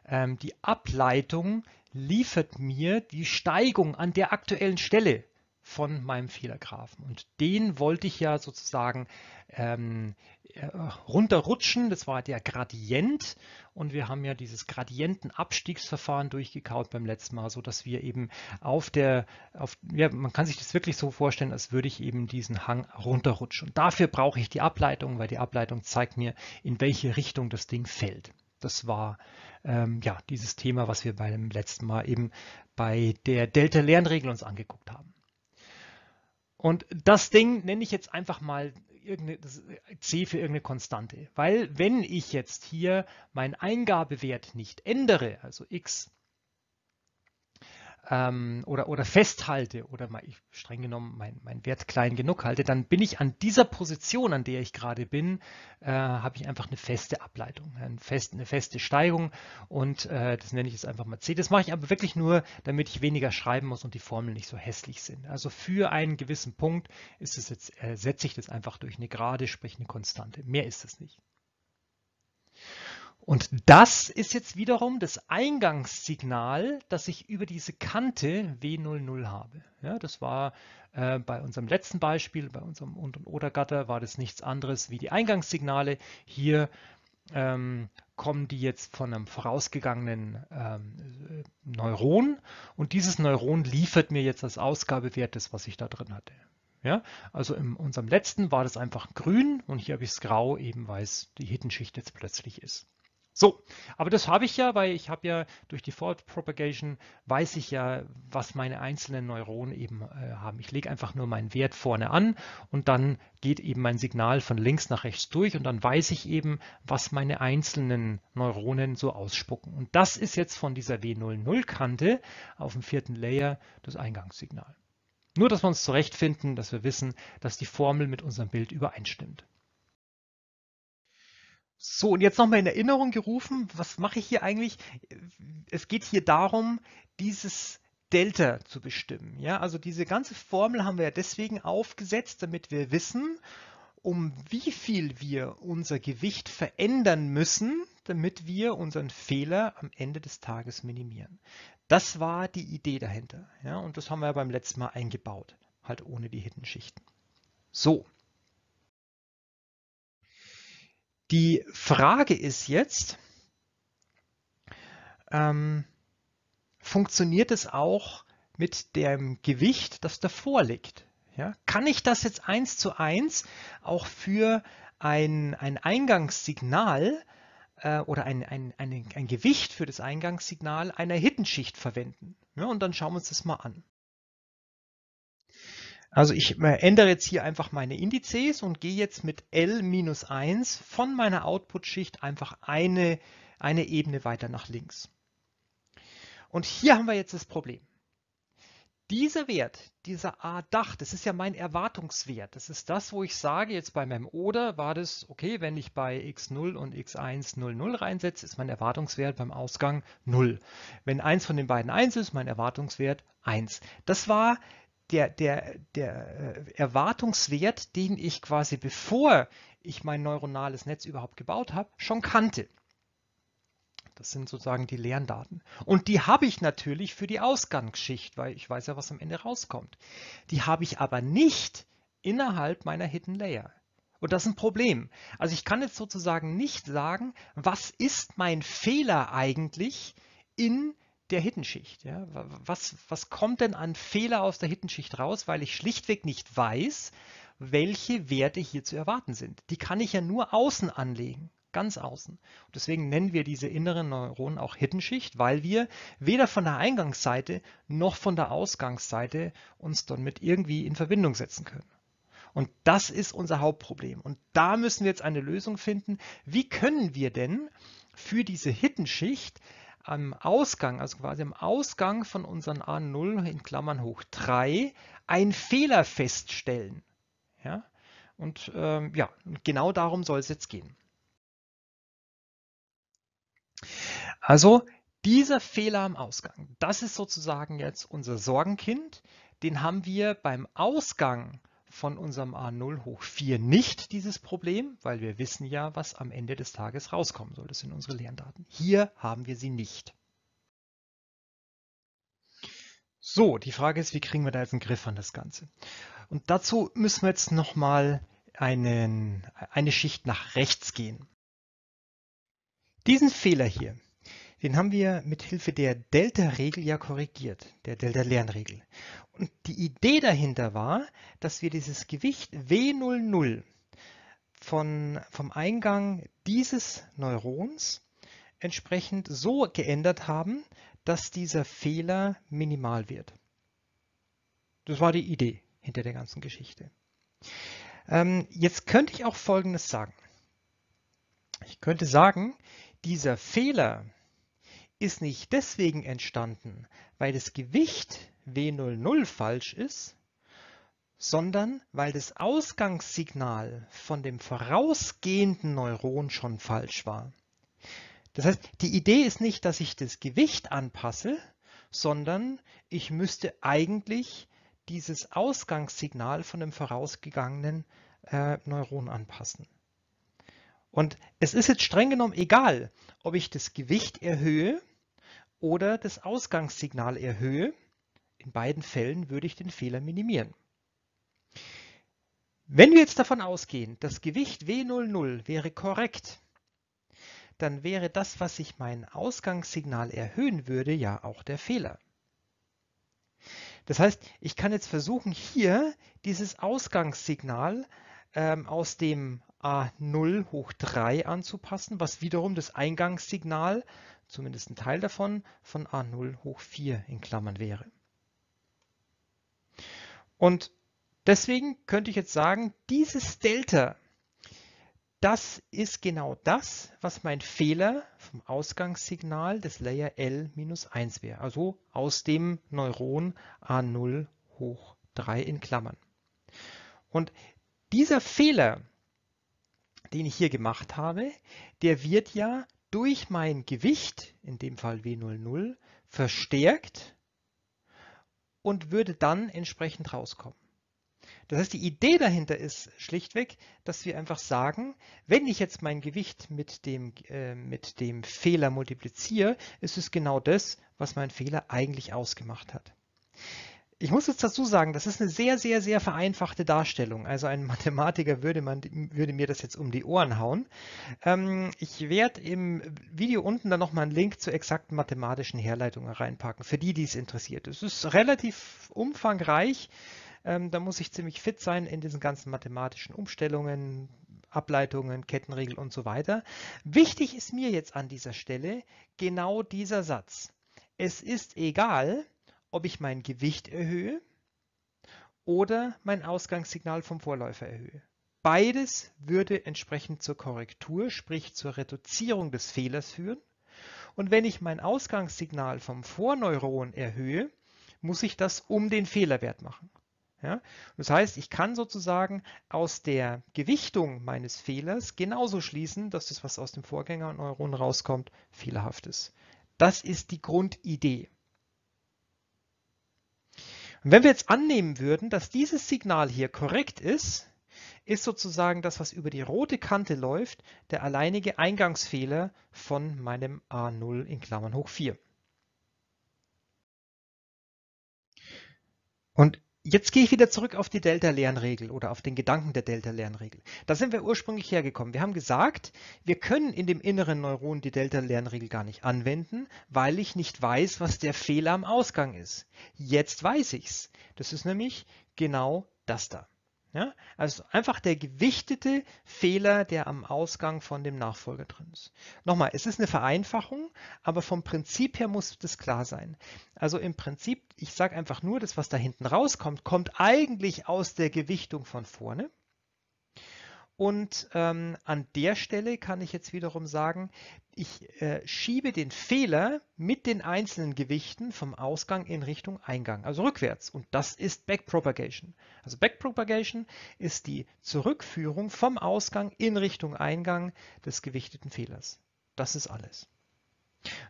ähm, die Ableitung liefert mir die Steigung an der aktuellen Stelle von meinem Fehlergrafen. Und den wollte ich ja sozusagen ähm, äh, runterrutschen. Das war der Gradient. Und wir haben ja dieses Gradientenabstiegsverfahren durchgekaut beim letzten Mal, sodass wir eben auf der, auf, ja, man kann sich das wirklich so vorstellen, als würde ich eben diesen Hang runterrutschen. Und dafür brauche ich die Ableitung, weil die Ableitung zeigt mir, in welche Richtung das Ding fällt. Das war ähm, ja dieses Thema, was wir beim letzten Mal eben bei der Delta-Lernregel uns angeguckt haben. Und das Ding nenne ich jetzt einfach mal C für irgendeine Konstante, weil wenn ich jetzt hier meinen Eingabewert nicht ändere, also x ähm, oder, oder festhalte oder mal, ich, streng genommen meinen mein Wert klein genug halte, dann bin ich an dieser Position, an der ich gerade bin, äh, habe ich einfach eine feste Ableitung, ein fest, eine feste Steigung und äh, das nenne ich jetzt einfach mal C. Das mache ich aber wirklich nur, damit ich weniger schreiben muss und die Formeln nicht so hässlich sind. Also für einen gewissen Punkt ist es jetzt, äh, setze ich das einfach durch eine Gerade, sprich eine Konstante. Mehr ist es nicht. Und das ist jetzt wiederum das Eingangssignal, das ich über diese Kante W00 habe. Ja, das war äh, bei unserem letzten Beispiel, bei unserem Und- und Oder-Gatter, war das nichts anderes wie die Eingangssignale. Hier ähm, kommen die jetzt von einem vorausgegangenen ähm, Neuron und dieses Neuron liefert mir jetzt das Ausgabewert, das was ich da drin hatte. Ja, also in unserem letzten war das einfach grün und hier habe ich es grau, eben weil es die Hittenschicht jetzt plötzlich ist. So, aber das habe ich ja, weil ich habe ja durch die Fault Propagation weiß ich ja, was meine einzelnen Neuronen eben äh, haben. Ich lege einfach nur meinen Wert vorne an und dann geht eben mein Signal von links nach rechts durch und dann weiß ich eben, was meine einzelnen Neuronen so ausspucken. Und das ist jetzt von dieser W00-Kante auf dem vierten Layer das Eingangssignal. Nur, dass wir uns zurechtfinden, dass wir wissen, dass die Formel mit unserem Bild übereinstimmt. So, und jetzt nochmal in Erinnerung gerufen, was mache ich hier eigentlich? Es geht hier darum, dieses Delta zu bestimmen. Ja, also diese ganze Formel haben wir ja deswegen aufgesetzt, damit wir wissen, um wie viel wir unser Gewicht verändern müssen, damit wir unseren Fehler am Ende des Tages minimieren. Das war die Idee dahinter. Ja, und das haben wir ja beim letzten Mal eingebaut, halt ohne die Hidden Schichten. So. Die Frage ist jetzt, ähm, funktioniert es auch mit dem Gewicht, das davor liegt? Ja? Kann ich das jetzt eins zu eins auch für ein, ein Eingangssignal äh, oder ein, ein, ein, ein Gewicht für das Eingangssignal einer Hittenschicht verwenden? Ja, und dann schauen wir uns das mal an. Also ich äh, ändere jetzt hier einfach meine Indizes und gehe jetzt mit L-1 von meiner Output-Schicht einfach eine, eine Ebene weiter nach links. Und hier haben wir jetzt das Problem. Dieser Wert, dieser A-Dach, das ist ja mein Erwartungswert. Das ist das, wo ich sage, jetzt bei meinem Oder war das, okay, wenn ich bei x0 und x1 0, 0 reinsetze, ist mein Erwartungswert beim Ausgang 0. Wenn eins von den beiden 1 ist, mein Erwartungswert 1. Das war der, der, der äh, Erwartungswert, den ich quasi bevor ich mein neuronales Netz überhaupt gebaut habe, schon kannte. Das sind sozusagen die Lerndaten. Und die habe ich natürlich für die Ausgangsschicht, weil ich weiß ja, was am Ende rauskommt. Die habe ich aber nicht innerhalb meiner Hidden Layer. Und das ist ein Problem. Also ich kann jetzt sozusagen nicht sagen, was ist mein Fehler eigentlich in der Hittenschicht. Ja? Was, was kommt denn an Fehler aus der Hittenschicht raus, weil ich schlichtweg nicht weiß, welche Werte hier zu erwarten sind. Die kann ich ja nur außen anlegen, ganz außen. Und deswegen nennen wir diese inneren Neuronen auch Hittenschicht, weil wir weder von der Eingangsseite noch von der Ausgangsseite uns dann mit irgendwie in Verbindung setzen können. Und das ist unser Hauptproblem. Und da müssen wir jetzt eine Lösung finden. Wie können wir denn für diese Hittenschicht am Ausgang, also quasi am Ausgang von unseren A0 in Klammern hoch 3, ein Fehler feststellen. Ja? Und ähm, ja, genau darum soll es jetzt gehen. Also dieser Fehler am Ausgang, das ist sozusagen jetzt unser Sorgenkind. Den haben wir beim Ausgang von unserem A0 hoch 4 nicht dieses Problem, weil wir wissen ja, was am Ende des Tages rauskommen soll. Das sind unsere Lerndaten. Hier haben wir sie nicht. So, die Frage ist, wie kriegen wir da jetzt einen Griff an das Ganze? Und dazu müssen wir jetzt nochmal einen, eine Schicht nach rechts gehen. Diesen Fehler hier, den haben wir mit Hilfe der Delta-Regel ja korrigiert, der Delta-Lernregel. Und die Idee dahinter war, dass wir dieses Gewicht W00 von, vom Eingang dieses Neurons entsprechend so geändert haben, dass dieser Fehler minimal wird. Das war die Idee hinter der ganzen Geschichte. Ähm, jetzt könnte ich auch Folgendes sagen. Ich könnte sagen, dieser Fehler ist nicht deswegen entstanden, weil das Gewicht W00 falsch ist, sondern weil das Ausgangssignal von dem vorausgehenden Neuron schon falsch war. Das heißt, die Idee ist nicht, dass ich das Gewicht anpasse, sondern ich müsste eigentlich dieses Ausgangssignal von dem vorausgegangenen äh, Neuron anpassen. Und es ist jetzt streng genommen egal, ob ich das Gewicht erhöhe oder das Ausgangssignal erhöhe. In beiden Fällen würde ich den Fehler minimieren. Wenn wir jetzt davon ausgehen, das Gewicht W00 wäre korrekt, dann wäre das, was ich mein Ausgangssignal erhöhen würde, ja auch der Fehler. Das heißt, ich kann jetzt versuchen, hier dieses Ausgangssignal ähm, aus dem A0 hoch 3 anzupassen, was wiederum das Eingangssignal, zumindest ein Teil davon, von A0 hoch 4 in Klammern wäre. Und deswegen könnte ich jetzt sagen, dieses Delta, das ist genau das, was mein Fehler vom Ausgangssignal des Layer L-1 wäre, also aus dem Neuron A0 hoch 3 in Klammern. Und dieser Fehler, den ich hier gemacht habe, der wird ja durch mein Gewicht, in dem Fall W00, verstärkt und würde dann entsprechend rauskommen. Das heißt, die Idee dahinter ist schlichtweg, dass wir einfach sagen, wenn ich jetzt mein Gewicht mit dem, äh, mit dem Fehler multipliziere, ist es genau das, was mein Fehler eigentlich ausgemacht hat ich muss jetzt dazu sagen, das ist eine sehr, sehr, sehr vereinfachte Darstellung. Also ein Mathematiker würde, man, würde mir das jetzt um die Ohren hauen. Ähm, ich werde im Video unten dann nochmal einen Link zur exakten mathematischen Herleitung reinpacken, für die, die es interessiert. Es ist relativ umfangreich. Ähm, da muss ich ziemlich fit sein in diesen ganzen mathematischen Umstellungen, Ableitungen, Kettenregel und so weiter. Wichtig ist mir jetzt an dieser Stelle genau dieser Satz. Es ist egal, ob ich mein Gewicht erhöhe oder mein Ausgangssignal vom Vorläufer erhöhe. Beides würde entsprechend zur Korrektur, sprich zur Reduzierung des Fehlers führen. Und wenn ich mein Ausgangssignal vom Vorneuron erhöhe, muss ich das um den Fehlerwert machen. Ja? Das heißt, ich kann sozusagen aus der Gewichtung meines Fehlers genauso schließen, dass das, was aus dem Vorgängerneuron rauskommt, fehlerhaft ist. Das ist die Grundidee. Und wenn wir jetzt annehmen würden, dass dieses Signal hier korrekt ist, ist sozusagen das, was über die rote Kante läuft, der alleinige Eingangsfehler von meinem A0 in Klammern hoch 4. Und Jetzt gehe ich wieder zurück auf die Delta-Lernregel oder auf den Gedanken der Delta-Lernregel. Da sind wir ursprünglich hergekommen. Wir haben gesagt, wir können in dem inneren Neuron die Delta-Lernregel gar nicht anwenden, weil ich nicht weiß, was der Fehler am Ausgang ist. Jetzt weiß ich's. Das ist nämlich genau das da. Ja? Also einfach der gewichtete Fehler, der am Ausgang von dem Nachfolger drin ist. Nochmal, es ist eine Vereinfachung, aber vom Prinzip her muss das klar sein. Also im Prinzip, ich sage einfach nur, das, was da hinten rauskommt, kommt eigentlich aus der Gewichtung von vorne. Und ähm, an der Stelle kann ich jetzt wiederum sagen, ich äh, schiebe den Fehler mit den einzelnen Gewichten vom Ausgang in Richtung Eingang, also rückwärts. Und das ist Backpropagation. Also Backpropagation ist die Zurückführung vom Ausgang in Richtung Eingang des gewichteten Fehlers. Das ist alles.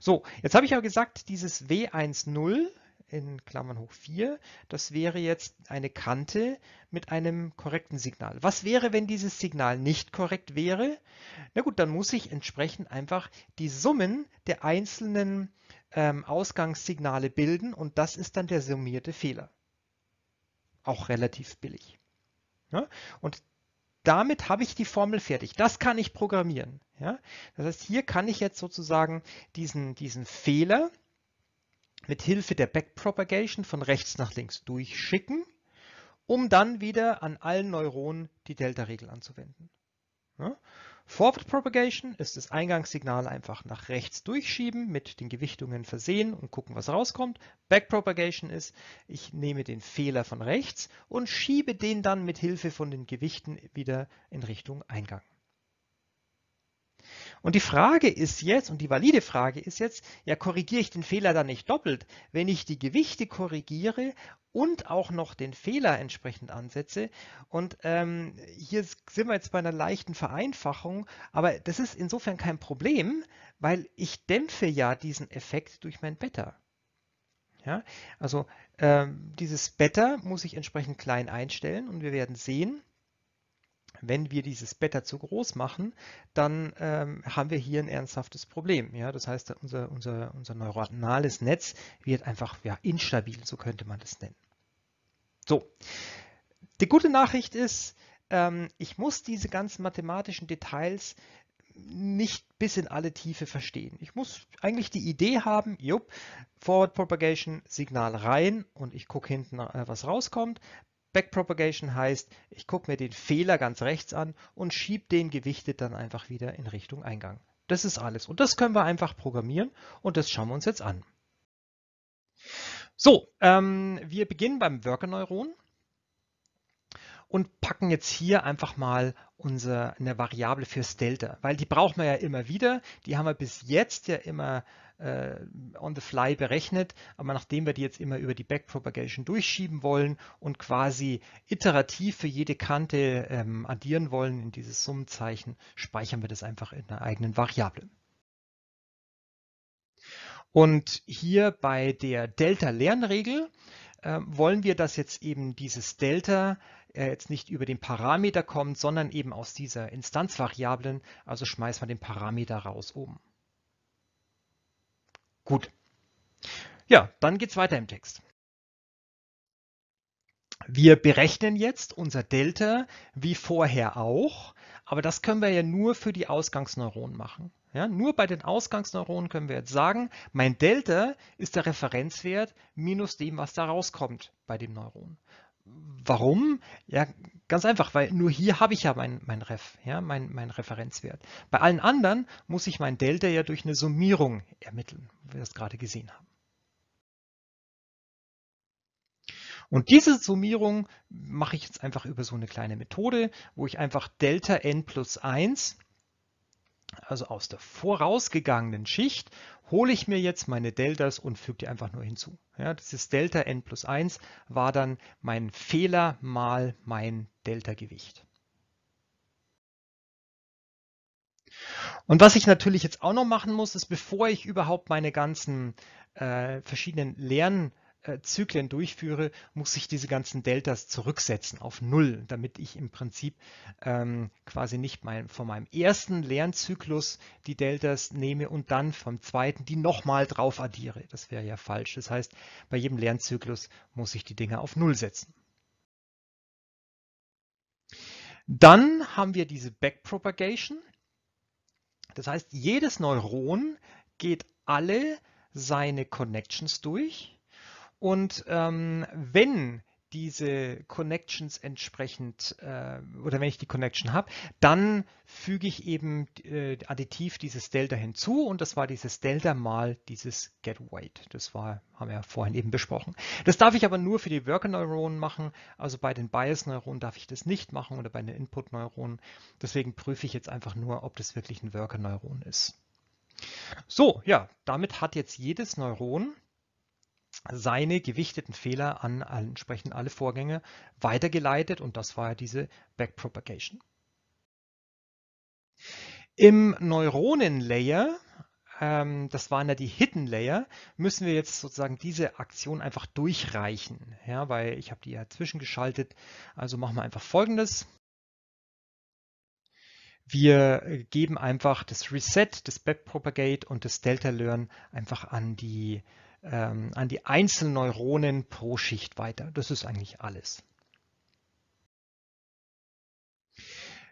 So, jetzt habe ich ja gesagt, dieses W10 in Klammern hoch 4. Das wäre jetzt eine Kante mit einem korrekten Signal. Was wäre, wenn dieses Signal nicht korrekt wäre? Na gut, dann muss ich entsprechend einfach die Summen der einzelnen ähm, Ausgangssignale bilden und das ist dann der summierte Fehler. Auch relativ billig. Ja? Und damit habe ich die Formel fertig. Das kann ich programmieren. Ja? Das heißt, hier kann ich jetzt sozusagen diesen, diesen Fehler, mit Hilfe der Backpropagation von rechts nach links durchschicken, um dann wieder an allen Neuronen die Delta-Regel anzuwenden. Ja? Forward Propagation ist das Eingangssignal einfach nach rechts durchschieben, mit den Gewichtungen versehen und gucken, was rauskommt. Backpropagation ist, ich nehme den Fehler von rechts und schiebe den dann mit Hilfe von den Gewichten wieder in Richtung Eingang. Und die Frage ist jetzt, und die valide Frage ist jetzt, ja, korrigiere ich den Fehler dann nicht doppelt, wenn ich die Gewichte korrigiere und auch noch den Fehler entsprechend ansetze. Und ähm, hier sind wir jetzt bei einer leichten Vereinfachung, aber das ist insofern kein Problem, weil ich dämpfe ja diesen Effekt durch mein Beta. Ja, also ähm, dieses Beta muss ich entsprechend klein einstellen und wir werden sehen, wenn wir dieses Beta zu groß machen, dann ähm, haben wir hier ein ernsthaftes Problem. Ja? Das heißt, unser, unser, unser neuronales Netz wird einfach ja, instabil, so könnte man das nennen. So, die gute Nachricht ist, ähm, ich muss diese ganzen mathematischen Details nicht bis in alle Tiefe verstehen. Ich muss eigentlich die Idee haben, jupp, Forward Propagation, Signal rein und ich gucke hinten, äh, was rauskommt. Backpropagation heißt, ich gucke mir den Fehler ganz rechts an und schiebe den gewichtet dann einfach wieder in Richtung Eingang. Das ist alles und das können wir einfach programmieren und das schauen wir uns jetzt an. So, ähm, wir beginnen beim Worker-Neuron und packen jetzt hier einfach mal unsere, eine Variable fürs Delta, weil die brauchen wir ja immer wieder. Die haben wir bis jetzt ja immer äh, on the fly berechnet. Aber nachdem wir die jetzt immer über die Backpropagation durchschieben wollen und quasi iterativ für jede Kante ähm, addieren wollen in dieses Summenzeichen, speichern wir das einfach in einer eigenen Variable. Und hier bei der Delta-Lernregel äh, wollen wir, dass jetzt eben dieses Delta äh, jetzt nicht über den Parameter kommt, sondern eben aus dieser Instanzvariablen. Also schmeißen wir den Parameter raus oben. Gut. Ja, dann geht's weiter im Text. Wir berechnen jetzt unser Delta wie vorher auch, aber das können wir ja nur für die Ausgangsneuronen machen. Ja, nur bei den Ausgangsneuronen können wir jetzt sagen, mein Delta ist der Referenzwert minus dem, was da rauskommt bei dem Neuron. Warum? Ja, Ganz einfach, weil nur hier habe ich ja mein, mein Ref, ja, mein, mein Referenzwert. Bei allen anderen muss ich mein Delta ja durch eine Summierung ermitteln, wie wir das gerade gesehen haben. Und diese Summierung mache ich jetzt einfach über so eine kleine Methode, wo ich einfach Delta n plus 1 also aus der vorausgegangenen Schicht, hole ich mir jetzt meine Deltas und füge die einfach nur hinzu. Ja, dieses Delta n plus 1 war dann mein Fehler mal mein Delta-Gewicht. Und was ich natürlich jetzt auch noch machen muss, ist, bevor ich überhaupt meine ganzen äh, verschiedenen Lern- äh, Zyklen durchführe, muss ich diese ganzen Deltas zurücksetzen auf Null, damit ich im Prinzip ähm, quasi nicht mein, von meinem ersten Lernzyklus die Deltas nehme und dann vom zweiten die nochmal drauf addiere. Das wäre ja falsch. Das heißt, bei jedem Lernzyklus muss ich die Dinge auf Null setzen. Dann haben wir diese Backpropagation. Das heißt, jedes Neuron geht alle seine Connections durch und ähm, wenn diese Connections entsprechend äh, oder wenn ich die Connection habe, dann füge ich eben äh, additiv dieses Delta hinzu und das war dieses Delta mal dieses Get Weight. Das war, haben wir ja vorhin eben besprochen. Das darf ich aber nur für die Worker Neuronen machen, also bei den Bias Neuronen darf ich das nicht machen oder bei den Input Neuronen. Deswegen prüfe ich jetzt einfach nur, ob das wirklich ein Worker Neuron ist. So, ja, damit hat jetzt jedes Neuron seine gewichteten Fehler an entsprechend alle Vorgänge weitergeleitet und das war ja diese Backpropagation. Im Neuronenlayer, ähm, das waren ja die Hidden Layer, müssen wir jetzt sozusagen diese Aktion einfach durchreichen, ja, weil ich habe die ja zwischengeschaltet. Also machen wir einfach folgendes. Wir geben einfach das Reset, das Backpropagate und das Delta Learn einfach an die äh, ähm, an die einzelnen Neuronen pro Schicht weiter. Das ist eigentlich alles.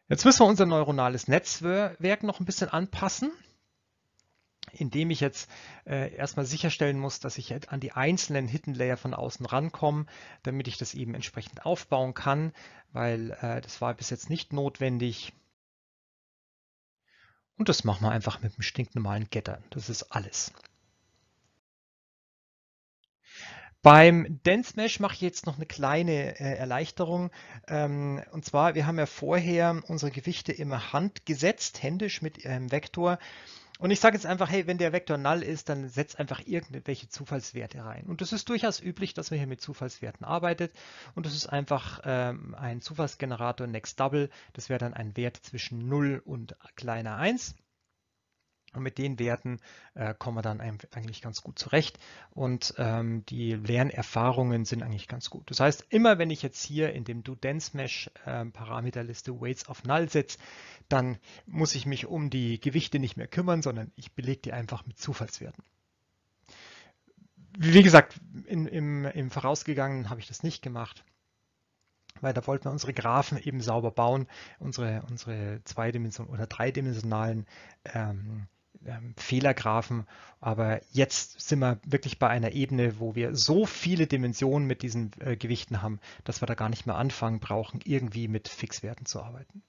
Jetzt müssen wir unser neuronales Netzwerk noch ein bisschen anpassen, indem ich jetzt äh, erstmal sicherstellen muss, dass ich an die einzelnen Hidden Layer von außen rankomme, damit ich das eben entsprechend aufbauen kann, weil äh, das war bis jetzt nicht notwendig. Und das machen wir einfach mit einem stinknormalen Getter. Das ist alles. Beim Dance Mesh mache ich jetzt noch eine kleine äh, Erleichterung. Ähm, und zwar, wir haben ja vorher unsere Gewichte immer handgesetzt, händisch mit einem ähm, Vektor. Und ich sage jetzt einfach, hey, wenn der Vektor null ist, dann setzt einfach irgendwelche Zufallswerte rein. Und das ist durchaus üblich, dass man hier mit Zufallswerten arbeitet. Und das ist einfach ähm, ein Zufallsgenerator next double. Das wäre dann ein Wert zwischen 0 und kleiner 1. Und mit den Werten äh, kommen wir dann eigentlich ganz gut zurecht und ähm, die Lernerfahrungen sind eigentlich ganz gut. Das heißt, immer wenn ich jetzt hier in dem Do-Dance-Mesh-Parameterliste ähm, äh, Weights auf Null setze, dann muss ich mich um die Gewichte nicht mehr kümmern, sondern ich belege die einfach mit Zufallswerten. Wie gesagt, in, im, im Vorausgegangenen habe ich das nicht gemacht weil da wollten wir unsere Graphen eben sauber bauen, unsere, unsere zweidimensionalen oder dreidimensionalen ähm, ähm, Fehlergraphen. Aber jetzt sind wir wirklich bei einer Ebene, wo wir so viele Dimensionen mit diesen äh, Gewichten haben, dass wir da gar nicht mehr anfangen brauchen, irgendwie mit Fixwerten zu arbeiten.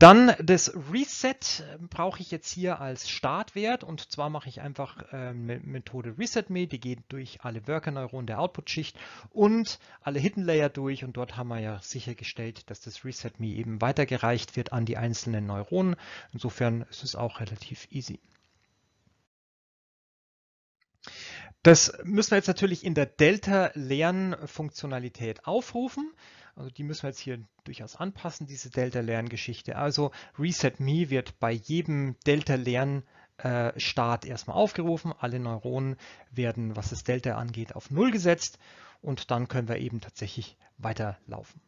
Dann das Reset ähm, brauche ich jetzt hier als Startwert und zwar mache ich einfach äh, Methode ResetMe, die geht durch alle Worker-Neuronen der Output-Schicht und alle Hidden Layer durch und dort haben wir ja sichergestellt, dass das ResetMe eben weitergereicht wird an die einzelnen Neuronen. Insofern ist es auch relativ easy. Das müssen wir jetzt natürlich in der Delta-Lern-Funktionalität aufrufen. Also die müssen wir jetzt hier durchaus anpassen, diese Delta-Lern-Geschichte. Also resetme wird bei jedem Delta-Lern äh, Start erstmal aufgerufen. Alle Neuronen werden, was das Delta angeht, auf Null gesetzt und dann können wir eben tatsächlich weiterlaufen.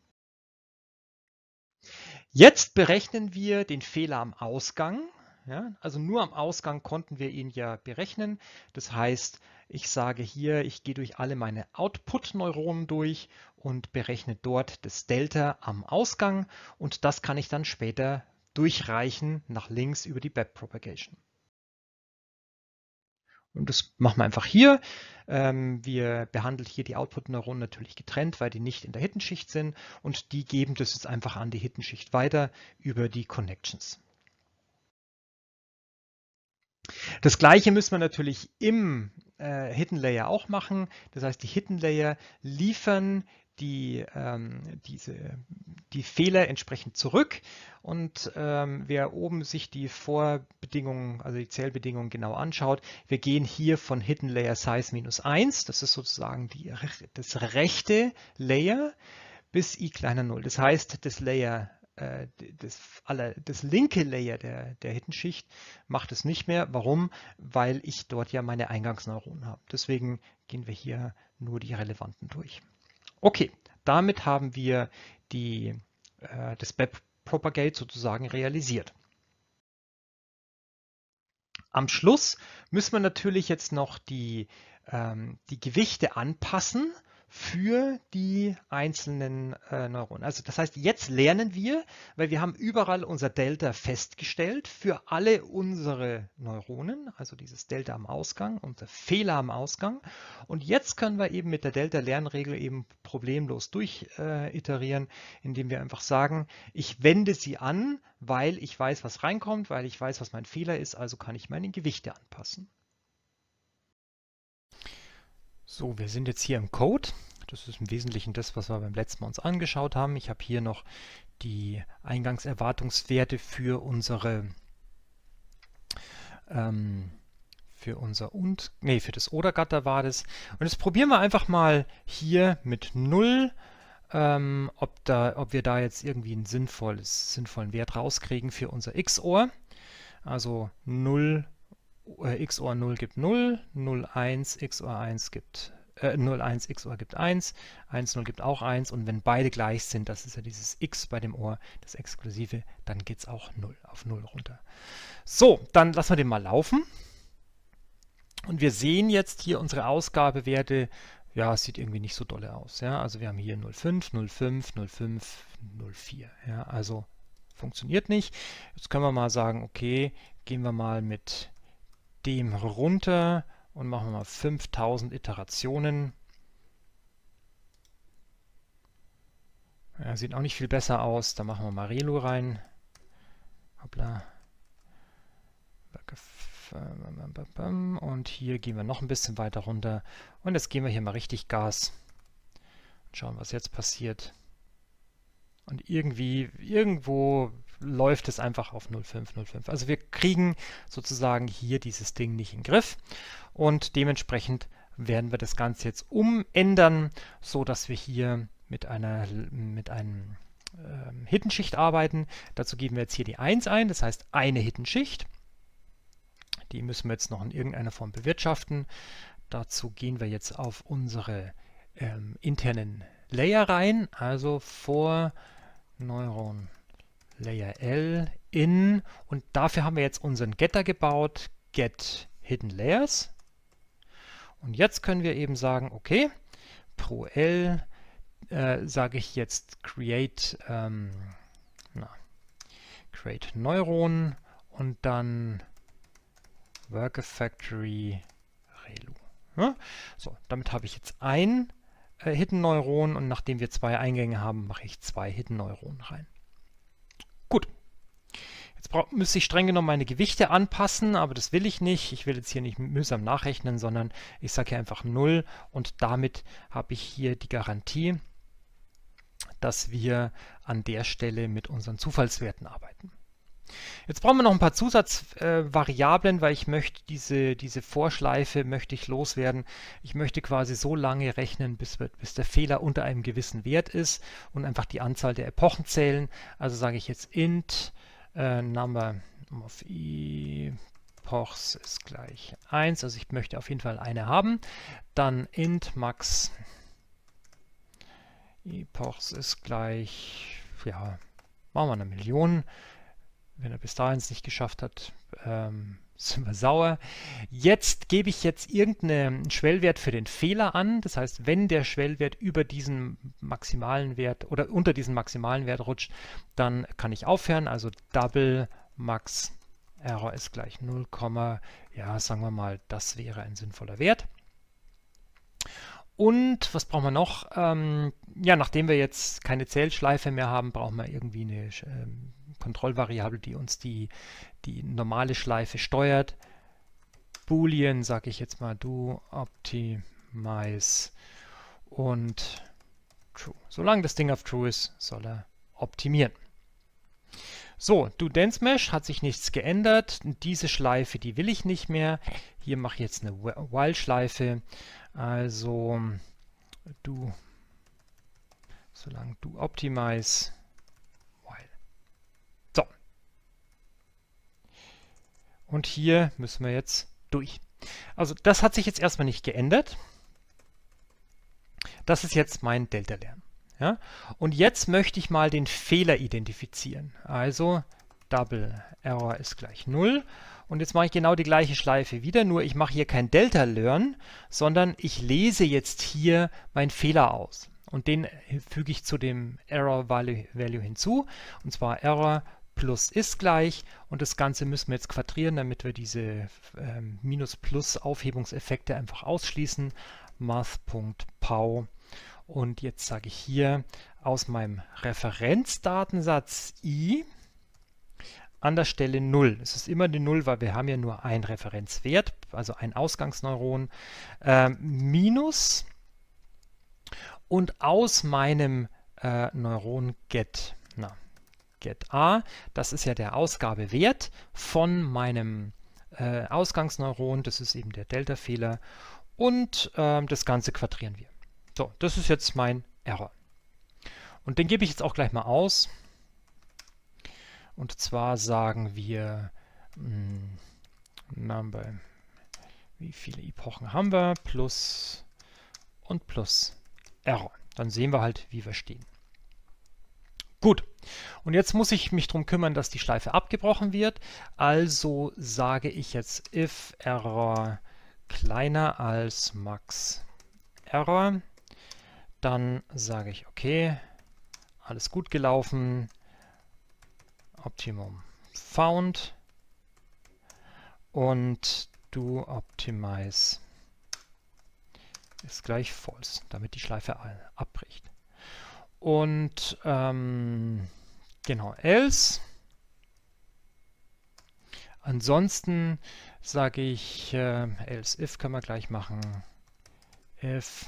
Jetzt berechnen wir den Fehler am Ausgang. Ja, also nur am Ausgang konnten wir ihn ja berechnen. Das heißt, ich sage hier, ich gehe durch alle meine Output-Neuronen durch und berechne dort das Delta am Ausgang und das kann ich dann später durchreichen nach links über die Backpropagation. Und das machen wir einfach hier. Ähm, wir behandeln hier die Output-Neuronen natürlich getrennt, weil die nicht in der Hittenschicht sind und die geben das jetzt einfach an die Hittenschicht weiter über die Connections. Das gleiche müssen wir natürlich im äh, Hidden Layer auch machen. Das heißt, die Hidden Layer liefern die, ähm, diese, die Fehler entsprechend zurück und ähm, wer oben sich die Vorbedingungen, also die Zählbedingungen genau anschaut, wir gehen hier von Hidden Layer Size minus 1, das ist sozusagen die, das rechte Layer, bis i kleiner 0. Das heißt, das Layer äh, das, alle, das linke Layer der, der Schicht macht es nicht mehr. Warum? Weil ich dort ja meine Eingangsneuronen habe. Deswegen gehen wir hier nur die relevanten durch. Okay, damit haben wir die, äh, das Backpropagate sozusagen realisiert. Am Schluss müssen wir natürlich jetzt noch die, ähm, die Gewichte anpassen für die einzelnen äh, Neuronen. Also das heißt, jetzt lernen wir, weil wir haben überall unser Delta festgestellt für alle unsere Neuronen, also dieses Delta am Ausgang, unser Fehler am Ausgang. Und jetzt können wir eben mit der Delta-Lernregel eben problemlos durchiterieren, äh, indem wir einfach sagen, ich wende sie an, weil ich weiß, was reinkommt, weil ich weiß, was mein Fehler ist, also kann ich meine Gewichte anpassen. So, wir sind jetzt hier im Code. Das ist im Wesentlichen das, was wir beim letzten Mal uns angeschaut haben. Ich habe hier noch die Eingangserwartungswerte für unsere ähm, für unser und nee, für das Odergatter war das. Und jetzt probieren wir einfach mal hier mit 0, ähm, ob, da, ob wir da jetzt irgendwie einen sinnvolles, sinnvollen Wert rauskriegen für unser XOR. Also 0 äh, xor 0 gibt 0, 0, 1, xor 1 gibt äh, 0, 1, xor gibt 1, 1, 0 gibt auch 1 und wenn beide gleich sind, das ist ja dieses x bei dem OR, das Exklusive, dann geht es auch 0, auf 0 runter. So, dann lassen wir den mal laufen und wir sehen jetzt hier unsere Ausgabewerte, ja, sieht irgendwie nicht so dolle aus. Ja? Also wir haben hier 05, 05, 05, 04. Ja? Also funktioniert nicht. Jetzt können wir mal sagen, okay, gehen wir mal mit dem runter und machen wir mal 5000 Iterationen. Ja, sieht auch nicht viel besser aus. Da machen wir mal Relu rein. Hoppla. Und hier gehen wir noch ein bisschen weiter runter. Und jetzt gehen wir hier mal richtig Gas. Und schauen, was jetzt passiert. Und irgendwie, irgendwo läuft es einfach auf 0505. Also wir kriegen sozusagen hier dieses Ding nicht in den Griff und dementsprechend werden wir das Ganze jetzt umändern, so dass wir hier mit einer mit einem ähm, Hittenschicht arbeiten. Dazu geben wir jetzt hier die 1 ein, das heißt eine Hittenschicht. Die müssen wir jetzt noch in irgendeiner Form bewirtschaften. Dazu gehen wir jetzt auf unsere ähm, internen Layer rein, also vor Neuron Layer L in und dafür haben wir jetzt unseren Getter gebaut, get hidden layers. Und jetzt können wir eben sagen, okay, pro L äh, sage ich jetzt create, ähm, na, create Neuron und dann worker factory relu. Ja? Ne? So, damit habe ich jetzt ein äh, Hidden Neuron und nachdem wir zwei Eingänge haben, mache ich zwei Hidden Neuronen rein müsste ich streng genommen meine Gewichte anpassen, aber das will ich nicht. Ich will jetzt hier nicht mühsam nachrechnen, sondern ich sage hier einfach 0 und damit habe ich hier die Garantie, dass wir an der Stelle mit unseren Zufallswerten arbeiten. Jetzt brauchen wir noch ein paar Zusatzvariablen, äh, weil ich möchte diese, diese Vorschleife möchte ich loswerden. Ich möchte quasi so lange rechnen, bis, bis der Fehler unter einem gewissen Wert ist und einfach die Anzahl der Epochen zählen. Also sage ich jetzt int äh, Number of E Pochs ist gleich 1, also ich möchte auf jeden Fall eine haben. Dann int max Epochs ist gleich, ja, machen wir eine Million. Wenn er bis dahin es nicht geschafft hat, ähm, sind wir sauer. Jetzt gebe ich jetzt irgendeinen Schwellwert für den Fehler an. Das heißt, wenn der Schwellwert über diesen maximalen Wert oder unter diesen maximalen Wert rutscht, dann kann ich aufhören. Also double max error ist gleich 0, ja, sagen wir mal, das wäre ein sinnvoller Wert. Und was brauchen wir noch? Ähm, ja, nachdem wir jetzt keine Zählschleife mehr haben, brauchen wir irgendwie eine ähm, Kontrollvariable, die uns die, die normale Schleife steuert. Boolean, sage ich jetzt mal, do optimize und true. Solange das Ding auf true ist, soll er optimieren. So, do Dance Mesh hat sich nichts geändert. Diese Schleife, die will ich nicht mehr. Hier mache ich jetzt eine While-Schleife also du, solange du optimize while. So. Und hier müssen wir jetzt durch. Also das hat sich jetzt erstmal nicht geändert. Das ist jetzt mein Delta-Lern. Ja? Und jetzt möchte ich mal den Fehler identifizieren. Also Double Error ist gleich 0 und jetzt mache ich genau die gleiche Schleife wieder, nur ich mache hier kein Delta Learn, sondern ich lese jetzt hier meinen Fehler aus. Und den füge ich zu dem Error Value, Value hinzu, und zwar Error plus ist gleich und das Ganze müssen wir jetzt quadrieren, damit wir diese ähm, Minus-Plus-Aufhebungseffekte einfach ausschließen. Math.pau. und jetzt sage ich hier aus meinem Referenzdatensatz i an der Stelle 0. Es ist immer die 0, weil wir haben ja nur einen Referenzwert, also ein Ausgangsneuron, äh, minus und aus meinem äh, Neuron get, na, get a, das ist ja der Ausgabewert von meinem äh, Ausgangsneuron, das ist eben der Delta-Fehler und äh, das Ganze quadrieren wir. So, das ist jetzt mein Error. Und den gebe ich jetzt auch gleich mal aus. Und zwar sagen wir mh, hm, Number, wie viele Epochen haben wir, plus und plus Error. Dann sehen wir halt, wie wir stehen. Gut, und jetzt muss ich mich darum kümmern, dass die Schleife abgebrochen wird. Also sage ich jetzt if error kleiner als max error. Dann sage ich, okay, alles gut gelaufen. Optimum Found und Do Optimize ist gleich False, damit die Schleife abbricht. Und ähm, genau, else. Ansonsten sage ich, äh, else if kann man gleich machen. If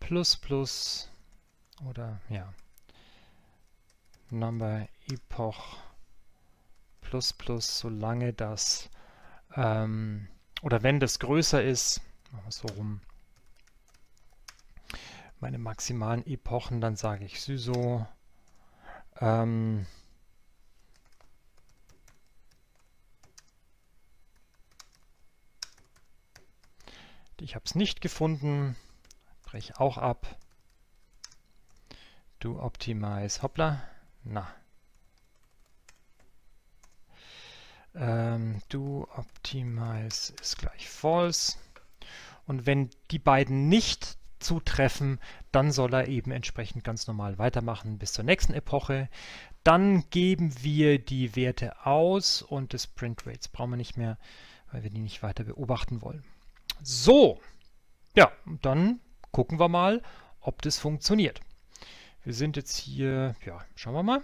plus plus oder ja, number epoch plus plus, solange das ähm, oder wenn das größer ist, machen wir so rum, meine maximalen Epochen, dann sage ich Syso. Ähm, ich habe es nicht gefunden, breche auch ab. Du optimize, hoppla, na. ähm, do optimize ist gleich false. Und wenn die beiden nicht zutreffen, dann soll er eben entsprechend ganz normal weitermachen bis zur nächsten Epoche. Dann geben wir die Werte aus und das Print Rates brauchen wir nicht mehr, weil wir die nicht weiter beobachten wollen. So, ja, dann gucken wir mal, ob das funktioniert. Wir sind jetzt hier, ja, schauen wir mal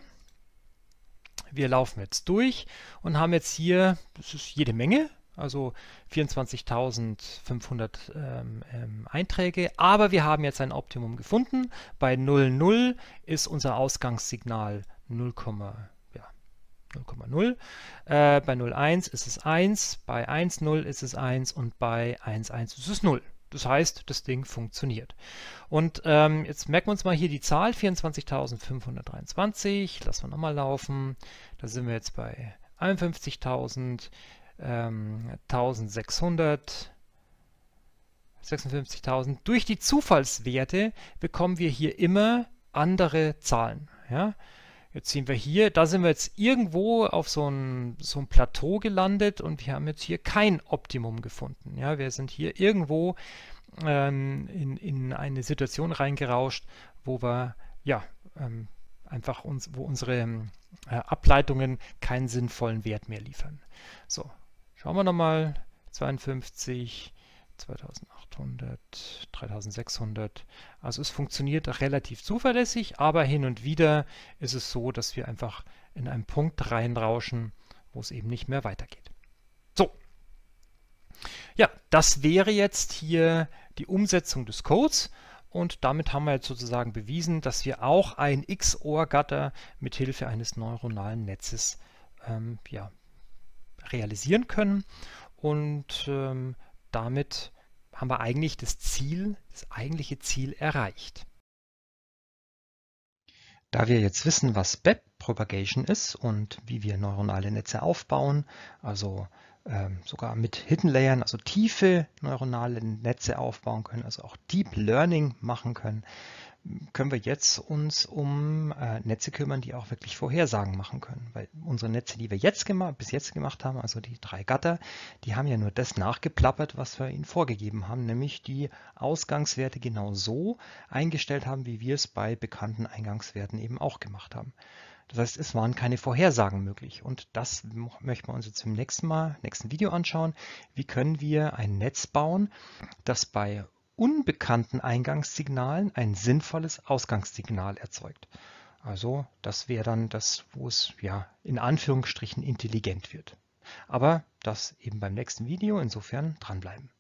wir laufen jetzt durch und haben jetzt hier, das ist jede Menge, also 24.500 ähm, ähm, Einträge, aber wir haben jetzt ein Optimum gefunden. Bei 0,0 ist unser Ausgangssignal 0, ja, 0,0. Äh, bei 0,1 ist es 1, bei 1,0 ist es 1 und bei 1,1 ist es 0. Das heißt, das Ding funktioniert. Und ähm, jetzt merken wir uns mal hier die Zahl 24.523. Lassen wir nochmal laufen. Da sind wir jetzt bei 51.000, ähm, 1.600. 56.000. Durch die Zufallswerte bekommen wir hier immer andere Zahlen. Ja? Jetzt sehen wir hier, da sind wir jetzt irgendwo auf so einem so Plateau gelandet und wir haben jetzt hier kein Optimum gefunden. Ja, wir sind hier irgendwo ähm, in, in eine Situation reingerauscht, wo wir ja ähm, einfach uns, wo unsere ähm, äh, Ableitungen keinen sinnvollen Wert mehr liefern. So, schauen wir nochmal 52, 2800, 3600. Also es funktioniert relativ zuverlässig, aber hin und wieder ist es so, dass wir einfach in einen Punkt reinrauschen, wo es eben nicht mehr weitergeht. So, ja, das wäre jetzt hier die Umsetzung des Codes. Und damit haben wir jetzt sozusagen bewiesen, dass wir auch ein XOR-Gatter mit Hilfe eines neuronalen Netzes ähm, ja, realisieren können. Und ähm, damit haben wir eigentlich das Ziel, das eigentliche Ziel erreicht. Da wir jetzt wissen, was BEP Propagation ist und wie wir neuronale Netze aufbauen, also ähm, sogar mit Hidden Layern, also tiefe neuronale Netze aufbauen können, also auch Deep Learning machen können, können wir jetzt uns um äh, Netze kümmern, die auch wirklich Vorhersagen machen können. Weil unsere Netze, die wir jetzt bis jetzt gemacht haben, also die drei Gatter, die haben ja nur das nachgeplappert, was wir ihnen vorgegeben haben, nämlich die Ausgangswerte genau so eingestellt haben, wie wir es bei bekannten Eingangswerten eben auch gemacht haben. Das heißt, es waren keine Vorhersagen möglich. Und das möchten wir uns jetzt im nächsten Mal, nächsten Video anschauen. Wie können wir ein Netz bauen, das bei unbekannten Eingangssignalen ein sinnvolles Ausgangssignal erzeugt. Also das wäre dann das, wo es ja in Anführungsstrichen intelligent wird. Aber das eben beim nächsten Video, insofern dranbleiben.